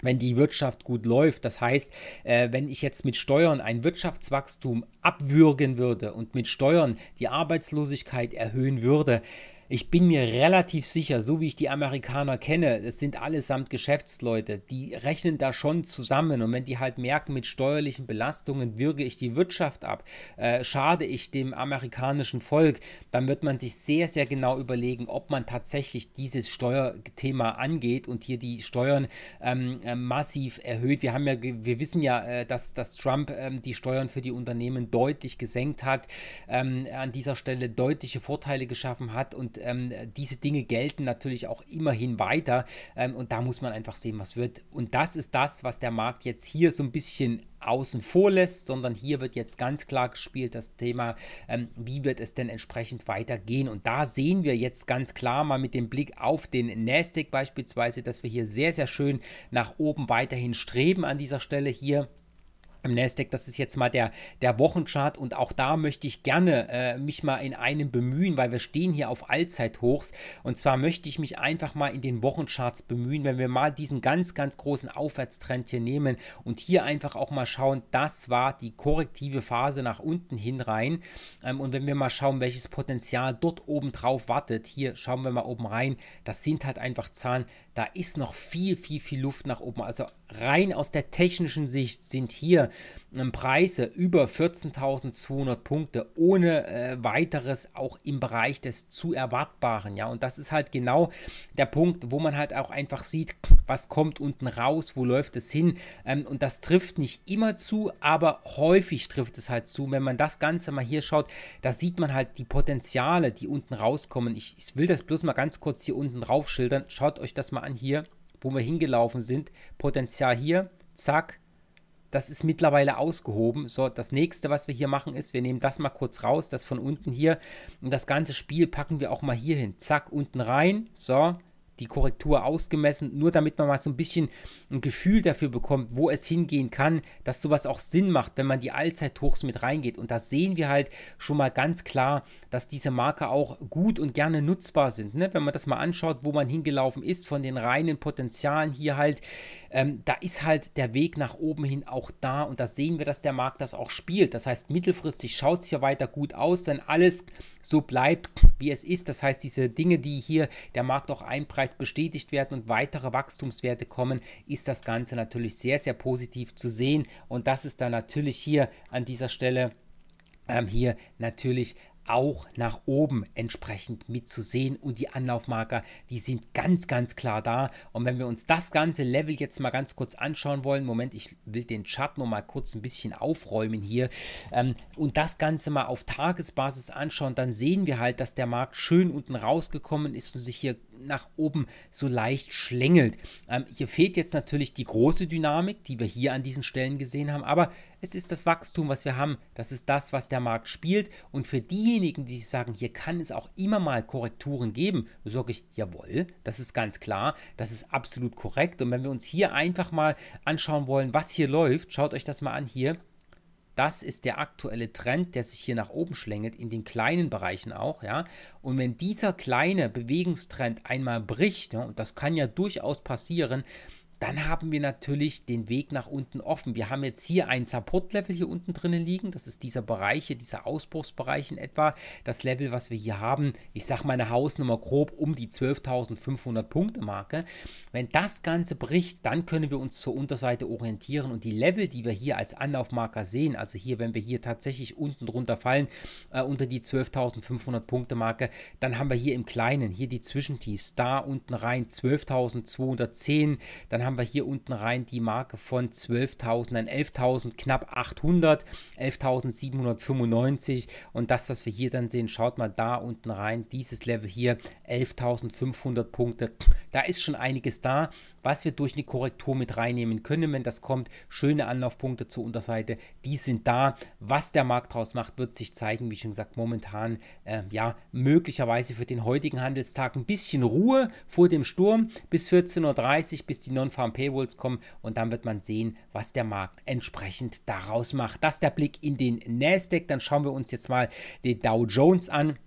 wenn die Wirtschaft gut läuft. Das heißt, äh, wenn ich jetzt mit Steuern ein Wirtschaftswachstum abwürgen würde und mit Steuern die Arbeitslosigkeit erhöhen würde, ich bin mir relativ sicher, so wie ich die Amerikaner kenne, es sind allesamt Geschäftsleute, die rechnen da schon zusammen. Und wenn die halt merken, mit steuerlichen Belastungen würge ich die Wirtschaft ab, äh, schade ich dem amerikanischen Volk, dann wird man sich sehr, sehr genau überlegen, ob man tatsächlich dieses Steuerthema angeht und hier die Steuern ähm, äh, massiv erhöht. Wir haben ja, wir wissen ja, äh, dass, dass Trump ähm, die Steuern für die Unternehmen deutlich gesenkt hat, ähm, an dieser Stelle deutliche Vorteile geschaffen hat und und ähm, diese Dinge gelten natürlich auch immerhin weiter. Ähm, und da muss man einfach sehen, was wird. Und das ist das, was der Markt jetzt hier so ein bisschen außen vor lässt, sondern hier wird jetzt ganz klar gespielt das Thema, ähm, wie wird es denn entsprechend weitergehen. Und da sehen wir jetzt ganz klar mal mit dem Blick auf den Nasdaq beispielsweise, dass wir hier sehr, sehr schön nach oben weiterhin streben an dieser Stelle hier am Nasdaq, das ist jetzt mal der, der Wochenchart und auch da möchte ich gerne äh, mich mal in einem bemühen, weil wir stehen hier auf Allzeithochs und zwar möchte ich mich einfach mal in den Wochencharts bemühen, wenn wir mal diesen ganz, ganz großen Aufwärtstrend hier nehmen und hier einfach auch mal schauen, das war die korrektive Phase nach unten hin rein ähm, und wenn wir mal schauen, welches Potenzial dort oben drauf wartet, hier schauen wir mal oben rein, das sind halt einfach Zahlen, da ist noch viel, viel, viel Luft nach oben. Also rein aus der technischen Sicht sind hier ähm, Preise über 14.200 Punkte ohne äh, weiteres auch im Bereich des zu erwartbaren. Ja, und das ist halt genau der Punkt, wo man halt auch einfach sieht, was kommt unten raus, wo läuft es hin. Ähm, und das trifft nicht immer zu, aber häufig trifft es halt zu. Wenn man das Ganze mal hier schaut, da sieht man halt die Potenziale, die unten rauskommen. Ich, ich will das bloß mal ganz kurz hier unten drauf schildern. Schaut euch das mal an hier, wo wir hingelaufen sind. Potenzial hier, zack, das ist mittlerweile ausgehoben. So, das nächste, was wir hier machen, ist, wir nehmen das mal kurz raus, das von unten hier. Und das ganze Spiel packen wir auch mal hier hin. Zack, unten rein. So, die Korrektur ausgemessen, nur damit man mal so ein bisschen ein Gefühl dafür bekommt, wo es hingehen kann, dass sowas auch Sinn macht, wenn man die Allzeithochs mit reingeht. Und da sehen wir halt schon mal ganz klar, dass diese Marker auch gut und gerne nutzbar sind. Ne? Wenn man das mal anschaut, wo man hingelaufen ist, von den reinen Potenzialen hier halt, ähm, da ist halt der Weg nach oben hin auch da. Und da sehen wir, dass der Markt das auch spielt. Das heißt, mittelfristig schaut es hier weiter gut aus, denn alles so bleibt, wie es ist. Das heißt, diese Dinge, die hier der Markt auch einpreist, bestätigt werden und weitere Wachstumswerte kommen, ist das Ganze natürlich sehr, sehr positiv zu sehen. Und das ist dann natürlich hier an dieser Stelle ähm, hier natürlich auch nach oben entsprechend mitzusehen und die Anlaufmarker, die sind ganz, ganz klar da. Und wenn wir uns das ganze Level jetzt mal ganz kurz anschauen wollen, Moment, ich will den Chart noch mal kurz ein bisschen aufräumen hier ähm, und das Ganze mal auf Tagesbasis anschauen, dann sehen wir halt, dass der Markt schön unten rausgekommen ist und sich hier nach oben so leicht schlängelt. Ähm, hier fehlt jetzt natürlich die große Dynamik, die wir hier an diesen Stellen gesehen haben, aber es ist das Wachstum, was wir haben. Das ist das, was der Markt spielt. Und für diejenigen, die sagen, hier kann es auch immer mal Korrekturen geben, sage ich, jawohl, das ist ganz klar, das ist absolut korrekt. Und wenn wir uns hier einfach mal anschauen wollen, was hier läuft, schaut euch das mal an hier. Das ist der aktuelle Trend, der sich hier nach oben schlängelt, in den kleinen Bereichen auch, ja. Und wenn dieser kleine Bewegungstrend einmal bricht, ja, und das kann ja durchaus passieren, dann haben wir natürlich den Weg nach unten offen. Wir haben jetzt hier ein Support-Level hier unten drinnen liegen. Das ist dieser Bereich hier, dieser Ausbruchsbereich in etwa. Das Level, was wir hier haben, ich sage meine Hausnummer grob um die 12.500 Punkte Marke. Wenn das Ganze bricht, dann können wir uns zur Unterseite orientieren und die Level, die wir hier als Anlaufmarker sehen, also hier, wenn wir hier tatsächlich unten drunter fallen, äh, unter die 12.500 Punkte Marke, dann haben wir hier im Kleinen, hier die Zwischentiefs, da unten rein 12.210, dann haben haben wir hier unten rein die Marke von 12.000 an 11.000, knapp 800, 11.795 und das, was wir hier dann sehen, schaut mal da unten rein, dieses Level hier, 11.500 Punkte, da ist schon einiges da was wir durch eine Korrektur mit reinnehmen können, wenn das kommt. Schöne Anlaufpunkte zur Unterseite, die sind da. Was der Markt daraus macht, wird sich zeigen. Wie schon gesagt, momentan äh, ja möglicherweise für den heutigen Handelstag ein bisschen Ruhe vor dem Sturm bis 14.30 Uhr, bis die Non-Farm Paywalls kommen und dann wird man sehen, was der Markt entsprechend daraus macht. Das ist der Blick in den Nasdaq. Dann schauen wir uns jetzt mal den Dow Jones an.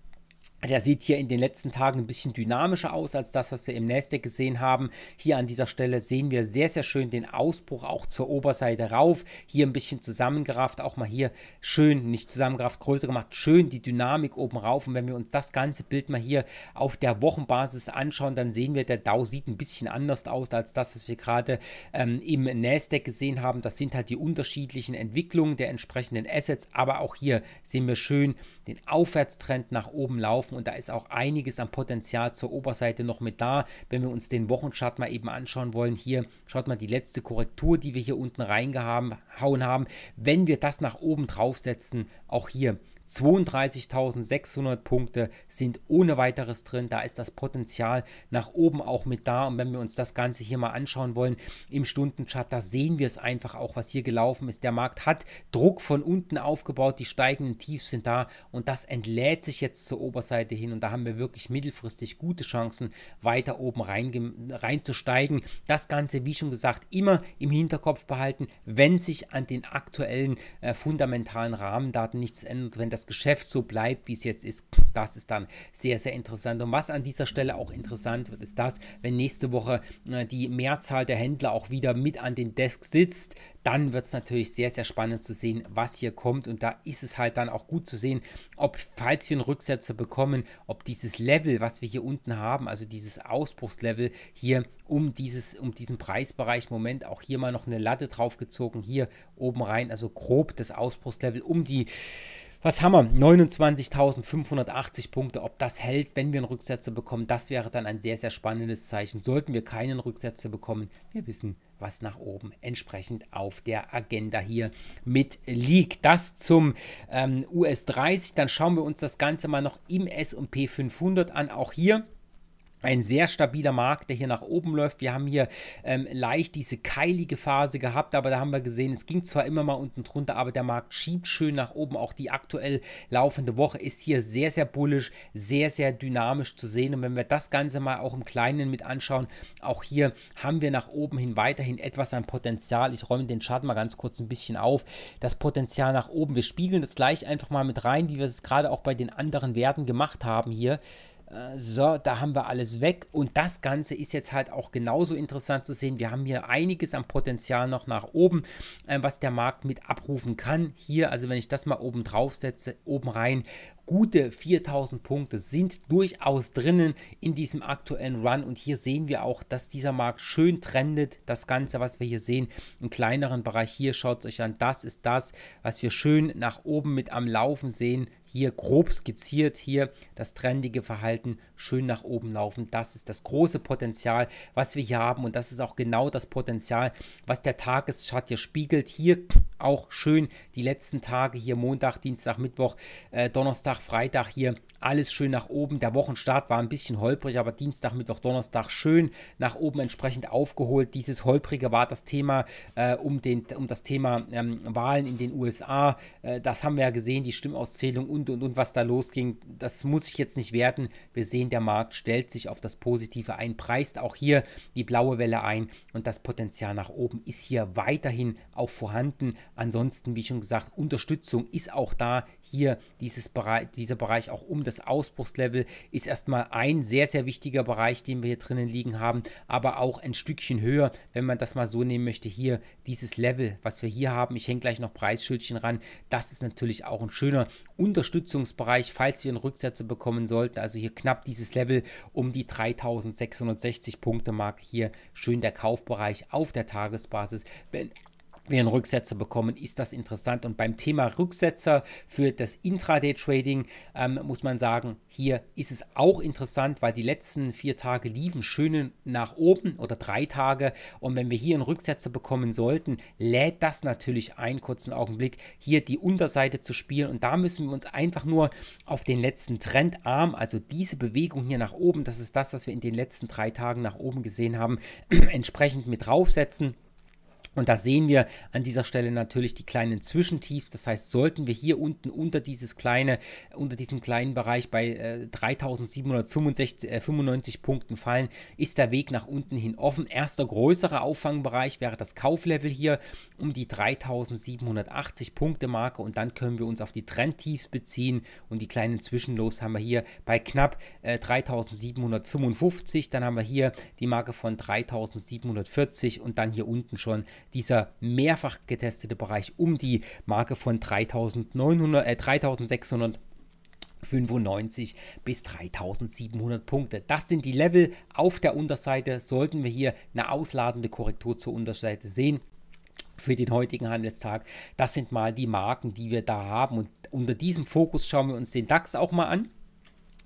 Der sieht hier in den letzten Tagen ein bisschen dynamischer aus als das, was wir im Nasdaq gesehen haben. Hier an dieser Stelle sehen wir sehr, sehr schön den Ausbruch auch zur Oberseite rauf. Hier ein bisschen zusammengerafft, auch mal hier schön, nicht zusammengerafft, größer gemacht, schön die Dynamik oben rauf. Und wenn wir uns das ganze Bild mal hier auf der Wochenbasis anschauen, dann sehen wir, der Dow sieht ein bisschen anders aus als das, was wir gerade ähm, im Nasdaq gesehen haben. Das sind halt die unterschiedlichen Entwicklungen der entsprechenden Assets. Aber auch hier sehen wir schön den Aufwärtstrend nach oben laufen laufen und da ist auch einiges an Potenzial zur Oberseite noch mit da. Wenn wir uns den Wochenchart mal eben anschauen wollen, hier schaut mal die letzte Korrektur, die wir hier unten reingehauen haben. Wenn wir das nach oben draufsetzen, auch hier 32.600 Punkte sind ohne weiteres drin. Da ist das Potenzial nach oben auch mit da. Und wenn wir uns das Ganze hier mal anschauen wollen im Stundenchart, da sehen wir es einfach auch, was hier gelaufen ist. Der Markt hat Druck von unten aufgebaut. Die steigenden Tiefs sind da. Und das entlädt sich jetzt zur Oberseite hin. Und da haben wir wirklich mittelfristig gute Chancen, weiter oben reinzusteigen. das Ganze, wie schon gesagt, immer im Hinterkopf behalten, wenn sich an den aktuellen äh, fundamentalen Rahmendaten nichts ändert, wenn das das Geschäft so bleibt, wie es jetzt ist, das ist dann sehr, sehr interessant. Und was an dieser Stelle auch interessant wird, ist das, wenn nächste Woche äh, die Mehrzahl der Händler auch wieder mit an den Desks sitzt, dann wird es natürlich sehr, sehr spannend zu sehen, was hier kommt. Und da ist es halt dann auch gut zu sehen, ob, falls wir einen Rücksetzer bekommen, ob dieses Level, was wir hier unten haben, also dieses Ausbruchslevel hier um, dieses, um diesen Preisbereich, Moment, auch hier mal noch eine Latte draufgezogen, hier oben rein, also grob das Ausbruchslevel um die was haben wir? 29.580 Punkte. Ob das hält, wenn wir einen Rücksetzer bekommen, das wäre dann ein sehr, sehr spannendes Zeichen. Sollten wir keinen Rücksetzer bekommen, wir wissen, was nach oben entsprechend auf der Agenda hier mit liegt. Das zum ähm, US 30. Dann schauen wir uns das Ganze mal noch im SP 500 an. Auch hier ein sehr stabiler Markt, der hier nach oben läuft. Wir haben hier ähm, leicht diese keilige Phase gehabt, aber da haben wir gesehen, es ging zwar immer mal unten drunter, aber der Markt schiebt schön nach oben. Auch die aktuell laufende Woche ist hier sehr, sehr bullisch, sehr, sehr dynamisch zu sehen. Und wenn wir das Ganze mal auch im Kleinen mit anschauen, auch hier haben wir nach oben hin weiterhin etwas an Potenzial. Ich räume den Chart mal ganz kurz ein bisschen auf. Das Potenzial nach oben. Wir spiegeln das gleich einfach mal mit rein, wie wir es gerade auch bei den anderen Werten gemacht haben hier. So, da haben wir alles weg. Und das Ganze ist jetzt halt auch genauso interessant zu sehen. Wir haben hier einiges am Potenzial noch nach oben, äh, was der Markt mit abrufen kann. Hier, also wenn ich das mal oben drauf setze, oben rein, gute 4000 Punkte sind durchaus drinnen in diesem aktuellen Run und hier sehen wir auch, dass dieser Markt schön trendet. Das Ganze, was wir hier sehen, im kleineren Bereich hier, schaut es euch an, das ist das, was wir schön nach oben mit am Laufen sehen. Hier grob skizziert, hier das trendige Verhalten schön nach oben laufen. Das ist das große Potenzial, was wir hier haben und das ist auch genau das Potenzial, was der Tageschart hier spiegelt. Hier auch schön die letzten Tage, hier Montag, Dienstag, Mittwoch, äh, Donnerstag, Donnerstag, Freitag hier alles schön nach oben. Der Wochenstart war ein bisschen holprig, aber Dienstag, Mittwoch, Donnerstag schön nach oben entsprechend aufgeholt. Dieses holprige war das Thema äh, um, den, um das Thema ähm, Wahlen in den USA. Äh, das haben wir ja gesehen, die Stimmauszählung und und und, was da losging. Das muss ich jetzt nicht werten. Wir sehen, der Markt stellt sich auf das Positive ein, preist auch hier die blaue Welle ein und das Potenzial nach oben ist hier weiterhin auch vorhanden. Ansonsten, wie schon gesagt, Unterstützung ist auch da. Hier dieses Bereich dieser Bereich auch um das Ausbruchslevel ist erstmal ein sehr, sehr wichtiger Bereich, den wir hier drinnen liegen haben, aber auch ein Stückchen höher, wenn man das mal so nehmen möchte. Hier dieses Level, was wir hier haben, ich hänge gleich noch Preisschildchen ran, das ist natürlich auch ein schöner Unterstützungsbereich, falls wir einen Rücksätze bekommen sollten. Also hier knapp dieses Level um die 3660 Punkte Mark hier schön der Kaufbereich auf der Tagesbasis. Wenn wir einen Rücksetzer bekommen, ist das interessant. Und beim Thema Rücksetzer für das Intraday-Trading ähm, muss man sagen, hier ist es auch interessant, weil die letzten vier Tage liefen schön nach oben oder drei Tage. Und wenn wir hier einen Rücksetzer bekommen sollten, lädt das natürlich einen kurzen Augenblick, hier die Unterseite zu spielen. Und da müssen wir uns einfach nur auf den letzten Trendarm, also diese Bewegung hier nach oben, das ist das, was wir in den letzten drei Tagen nach oben gesehen haben, <clears throat> entsprechend mit draufsetzen. Und da sehen wir an dieser Stelle natürlich die kleinen Zwischentiefs. Das heißt, sollten wir hier unten unter dieses kleine, unter diesem kleinen Bereich bei äh, 3.795 äh, Punkten fallen, ist der Weg nach unten hin offen. Erster größerer Auffangbereich wäre das Kauflevel hier um die 3.780 Punkte Marke und dann können wir uns auf die Trendtiefs beziehen und die kleinen Zwischenlos haben wir hier bei knapp äh, 3.755. Dann haben wir hier die Marke von 3.740 und dann hier unten schon dieser mehrfach getestete Bereich um die Marke von 3900, äh, 3600 95 bis 3700 Punkte. Das sind die Level auf der Unterseite. Sollten wir hier eine ausladende Korrektur zur Unterseite sehen, für den heutigen Handelstag. Das sind mal die Marken, die wir da haben. Und unter diesem Fokus schauen wir uns den DAX auch mal an.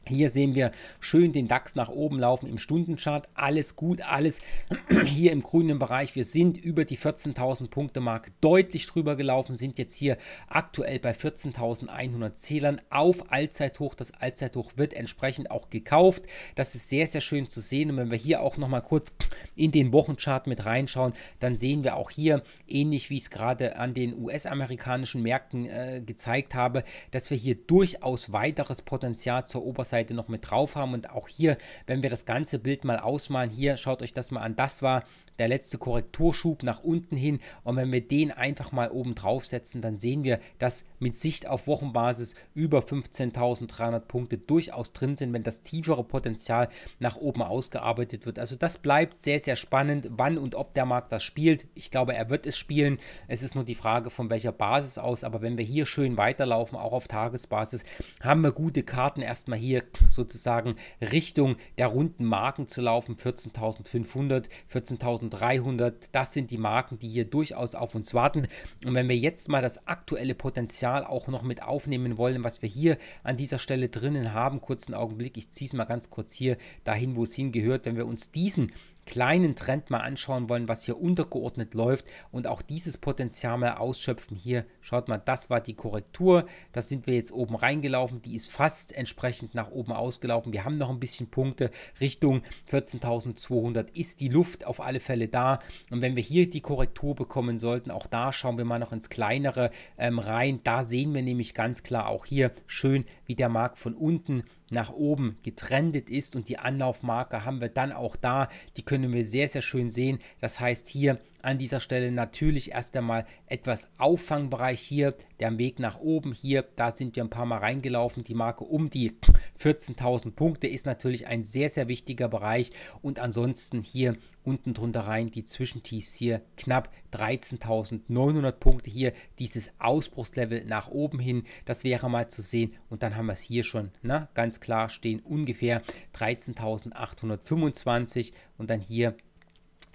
Hier sehen wir schön den DAX nach oben laufen im Stundenchart. Alles gut, alles <clears throat> hier im grünen Bereich. Wir sind über die 14.000 Punkte Marke deutlich drüber gelaufen, sind jetzt hier aktuell bei 14.100 Zählern auf Allzeithoch. Das Allzeithoch wird entsprechend auch gekauft. Das ist sehr, sehr schön zu sehen. Und wenn wir hier auch nochmal kurz in den Wochenchart mit reinschauen, dann sehen wir auch hier, ähnlich wie ich es gerade an den US-amerikanischen Märkten äh, gezeigt habe, dass wir hier durchaus weiteres Potenzial zur Oberseite noch mit drauf haben. Und auch hier, wenn wir das ganze Bild mal ausmalen, hier schaut euch das mal an, das war der letzte Korrekturschub nach unten hin. Und wenn wir den einfach mal oben drauf setzen, dann sehen wir, dass mit Sicht auf Wochenbasis über 15.300 Punkte durchaus drin sind, wenn das tiefere Potenzial nach oben ausgearbeitet wird. Also das bleibt sehr, sehr spannend, wann und ob der Markt das spielt. Ich glaube, er wird es spielen. Es ist nur die Frage, von welcher Basis aus. Aber wenn wir hier schön weiterlaufen, auch auf Tagesbasis, haben wir gute Karten erstmal hier sozusagen Richtung der runden Marken zu laufen. 14.500, 14.000. 1300, das sind die Marken, die hier durchaus auf uns warten. Und wenn wir jetzt mal das aktuelle Potenzial auch noch mit aufnehmen wollen, was wir hier an dieser Stelle drinnen haben, kurzen Augenblick, ich ziehe es mal ganz kurz hier dahin, wo es hingehört, wenn wir uns diesen kleinen Trend mal anschauen wollen, was hier untergeordnet läuft und auch dieses Potenzial mal ausschöpfen. Hier schaut mal, das war die Korrektur. Da sind wir jetzt oben reingelaufen. Die ist fast entsprechend nach oben ausgelaufen. Wir haben noch ein bisschen Punkte Richtung 14.200 ist die Luft auf alle Fälle da. Und wenn wir hier die Korrektur bekommen sollten, auch da schauen wir mal noch ins kleinere ähm, rein. Da sehen wir nämlich ganz klar auch hier schön, wie der Markt von unten nach oben getrendet ist und die Anlaufmarke haben wir dann auch da. Die können wir sehr, sehr schön sehen. Das heißt, hier an dieser Stelle natürlich erst einmal etwas Auffangbereich hier, der Weg nach oben hier, da sind wir ein paar Mal reingelaufen, die Marke um die 14.000 Punkte ist natürlich ein sehr, sehr wichtiger Bereich und ansonsten hier unten drunter rein die Zwischentiefs hier knapp 13.900 Punkte hier, dieses Ausbruchslevel nach oben hin, das wäre mal zu sehen und dann haben wir es hier schon, na, ne? ganz klar stehen ungefähr 13.825 und dann hier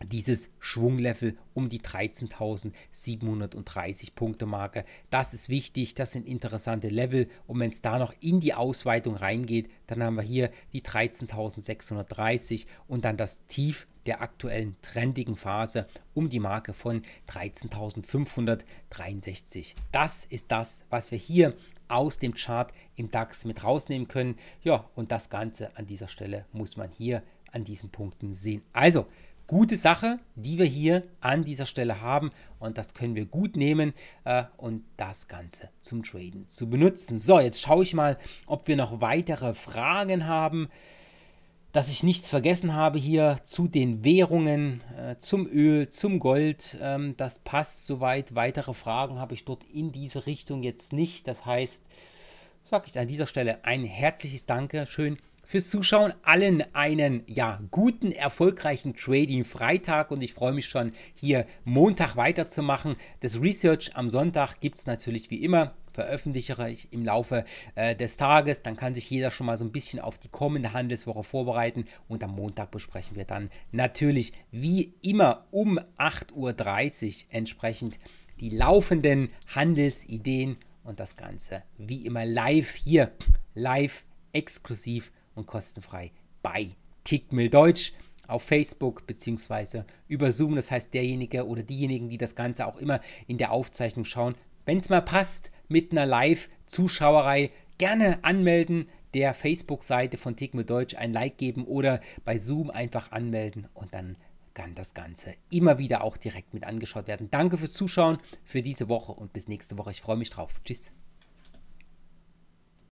dieses Schwunglevel um die 13.730 Punkte Marke. Das ist wichtig, das sind interessante Level und wenn es da noch in die Ausweitung reingeht, dann haben wir hier die 13.630 und dann das Tief der aktuellen trendigen Phase um die Marke von 13.563. Das ist das, was wir hier aus dem Chart im DAX mit rausnehmen können. Ja, und das Ganze an dieser Stelle muss man hier an diesen Punkten sehen. Also, gute Sache, die wir hier an dieser Stelle haben und das können wir gut nehmen äh, und das Ganze zum Traden zu benutzen. So, jetzt schaue ich mal, ob wir noch weitere Fragen haben, dass ich nichts vergessen habe hier zu den Währungen, äh, zum Öl, zum Gold. Ähm, das passt soweit. Weitere Fragen habe ich dort in diese Richtung jetzt nicht. Das heißt, sage ich an dieser Stelle ein herzliches Danke. Schön, fürs Zuschauen, allen einen ja, guten, erfolgreichen Trading-Freitag und ich freue mich schon, hier Montag weiterzumachen. Das Research am Sonntag gibt es natürlich wie immer veröffentliche ich im Laufe äh, des Tages. Dann kann sich jeder schon mal so ein bisschen auf die kommende Handelswoche vorbereiten. Und am Montag besprechen wir dann natürlich wie immer um 8.30 Uhr entsprechend die laufenden Handelsideen und das Ganze wie immer live hier, live exklusiv und kostenfrei bei Tickmill Deutsch auf Facebook beziehungsweise über Zoom. Das heißt, derjenige oder diejenigen, die das Ganze auch immer in der Aufzeichnung schauen, wenn es mal passt, mit einer Live-Zuschauerei gerne anmelden, der Facebook-Seite von Tickmill Deutsch ein Like geben oder bei Zoom einfach anmelden und dann kann das Ganze immer wieder auch direkt mit angeschaut werden. Danke fürs Zuschauen für diese Woche und bis nächste Woche. Ich freue mich drauf. Tschüss.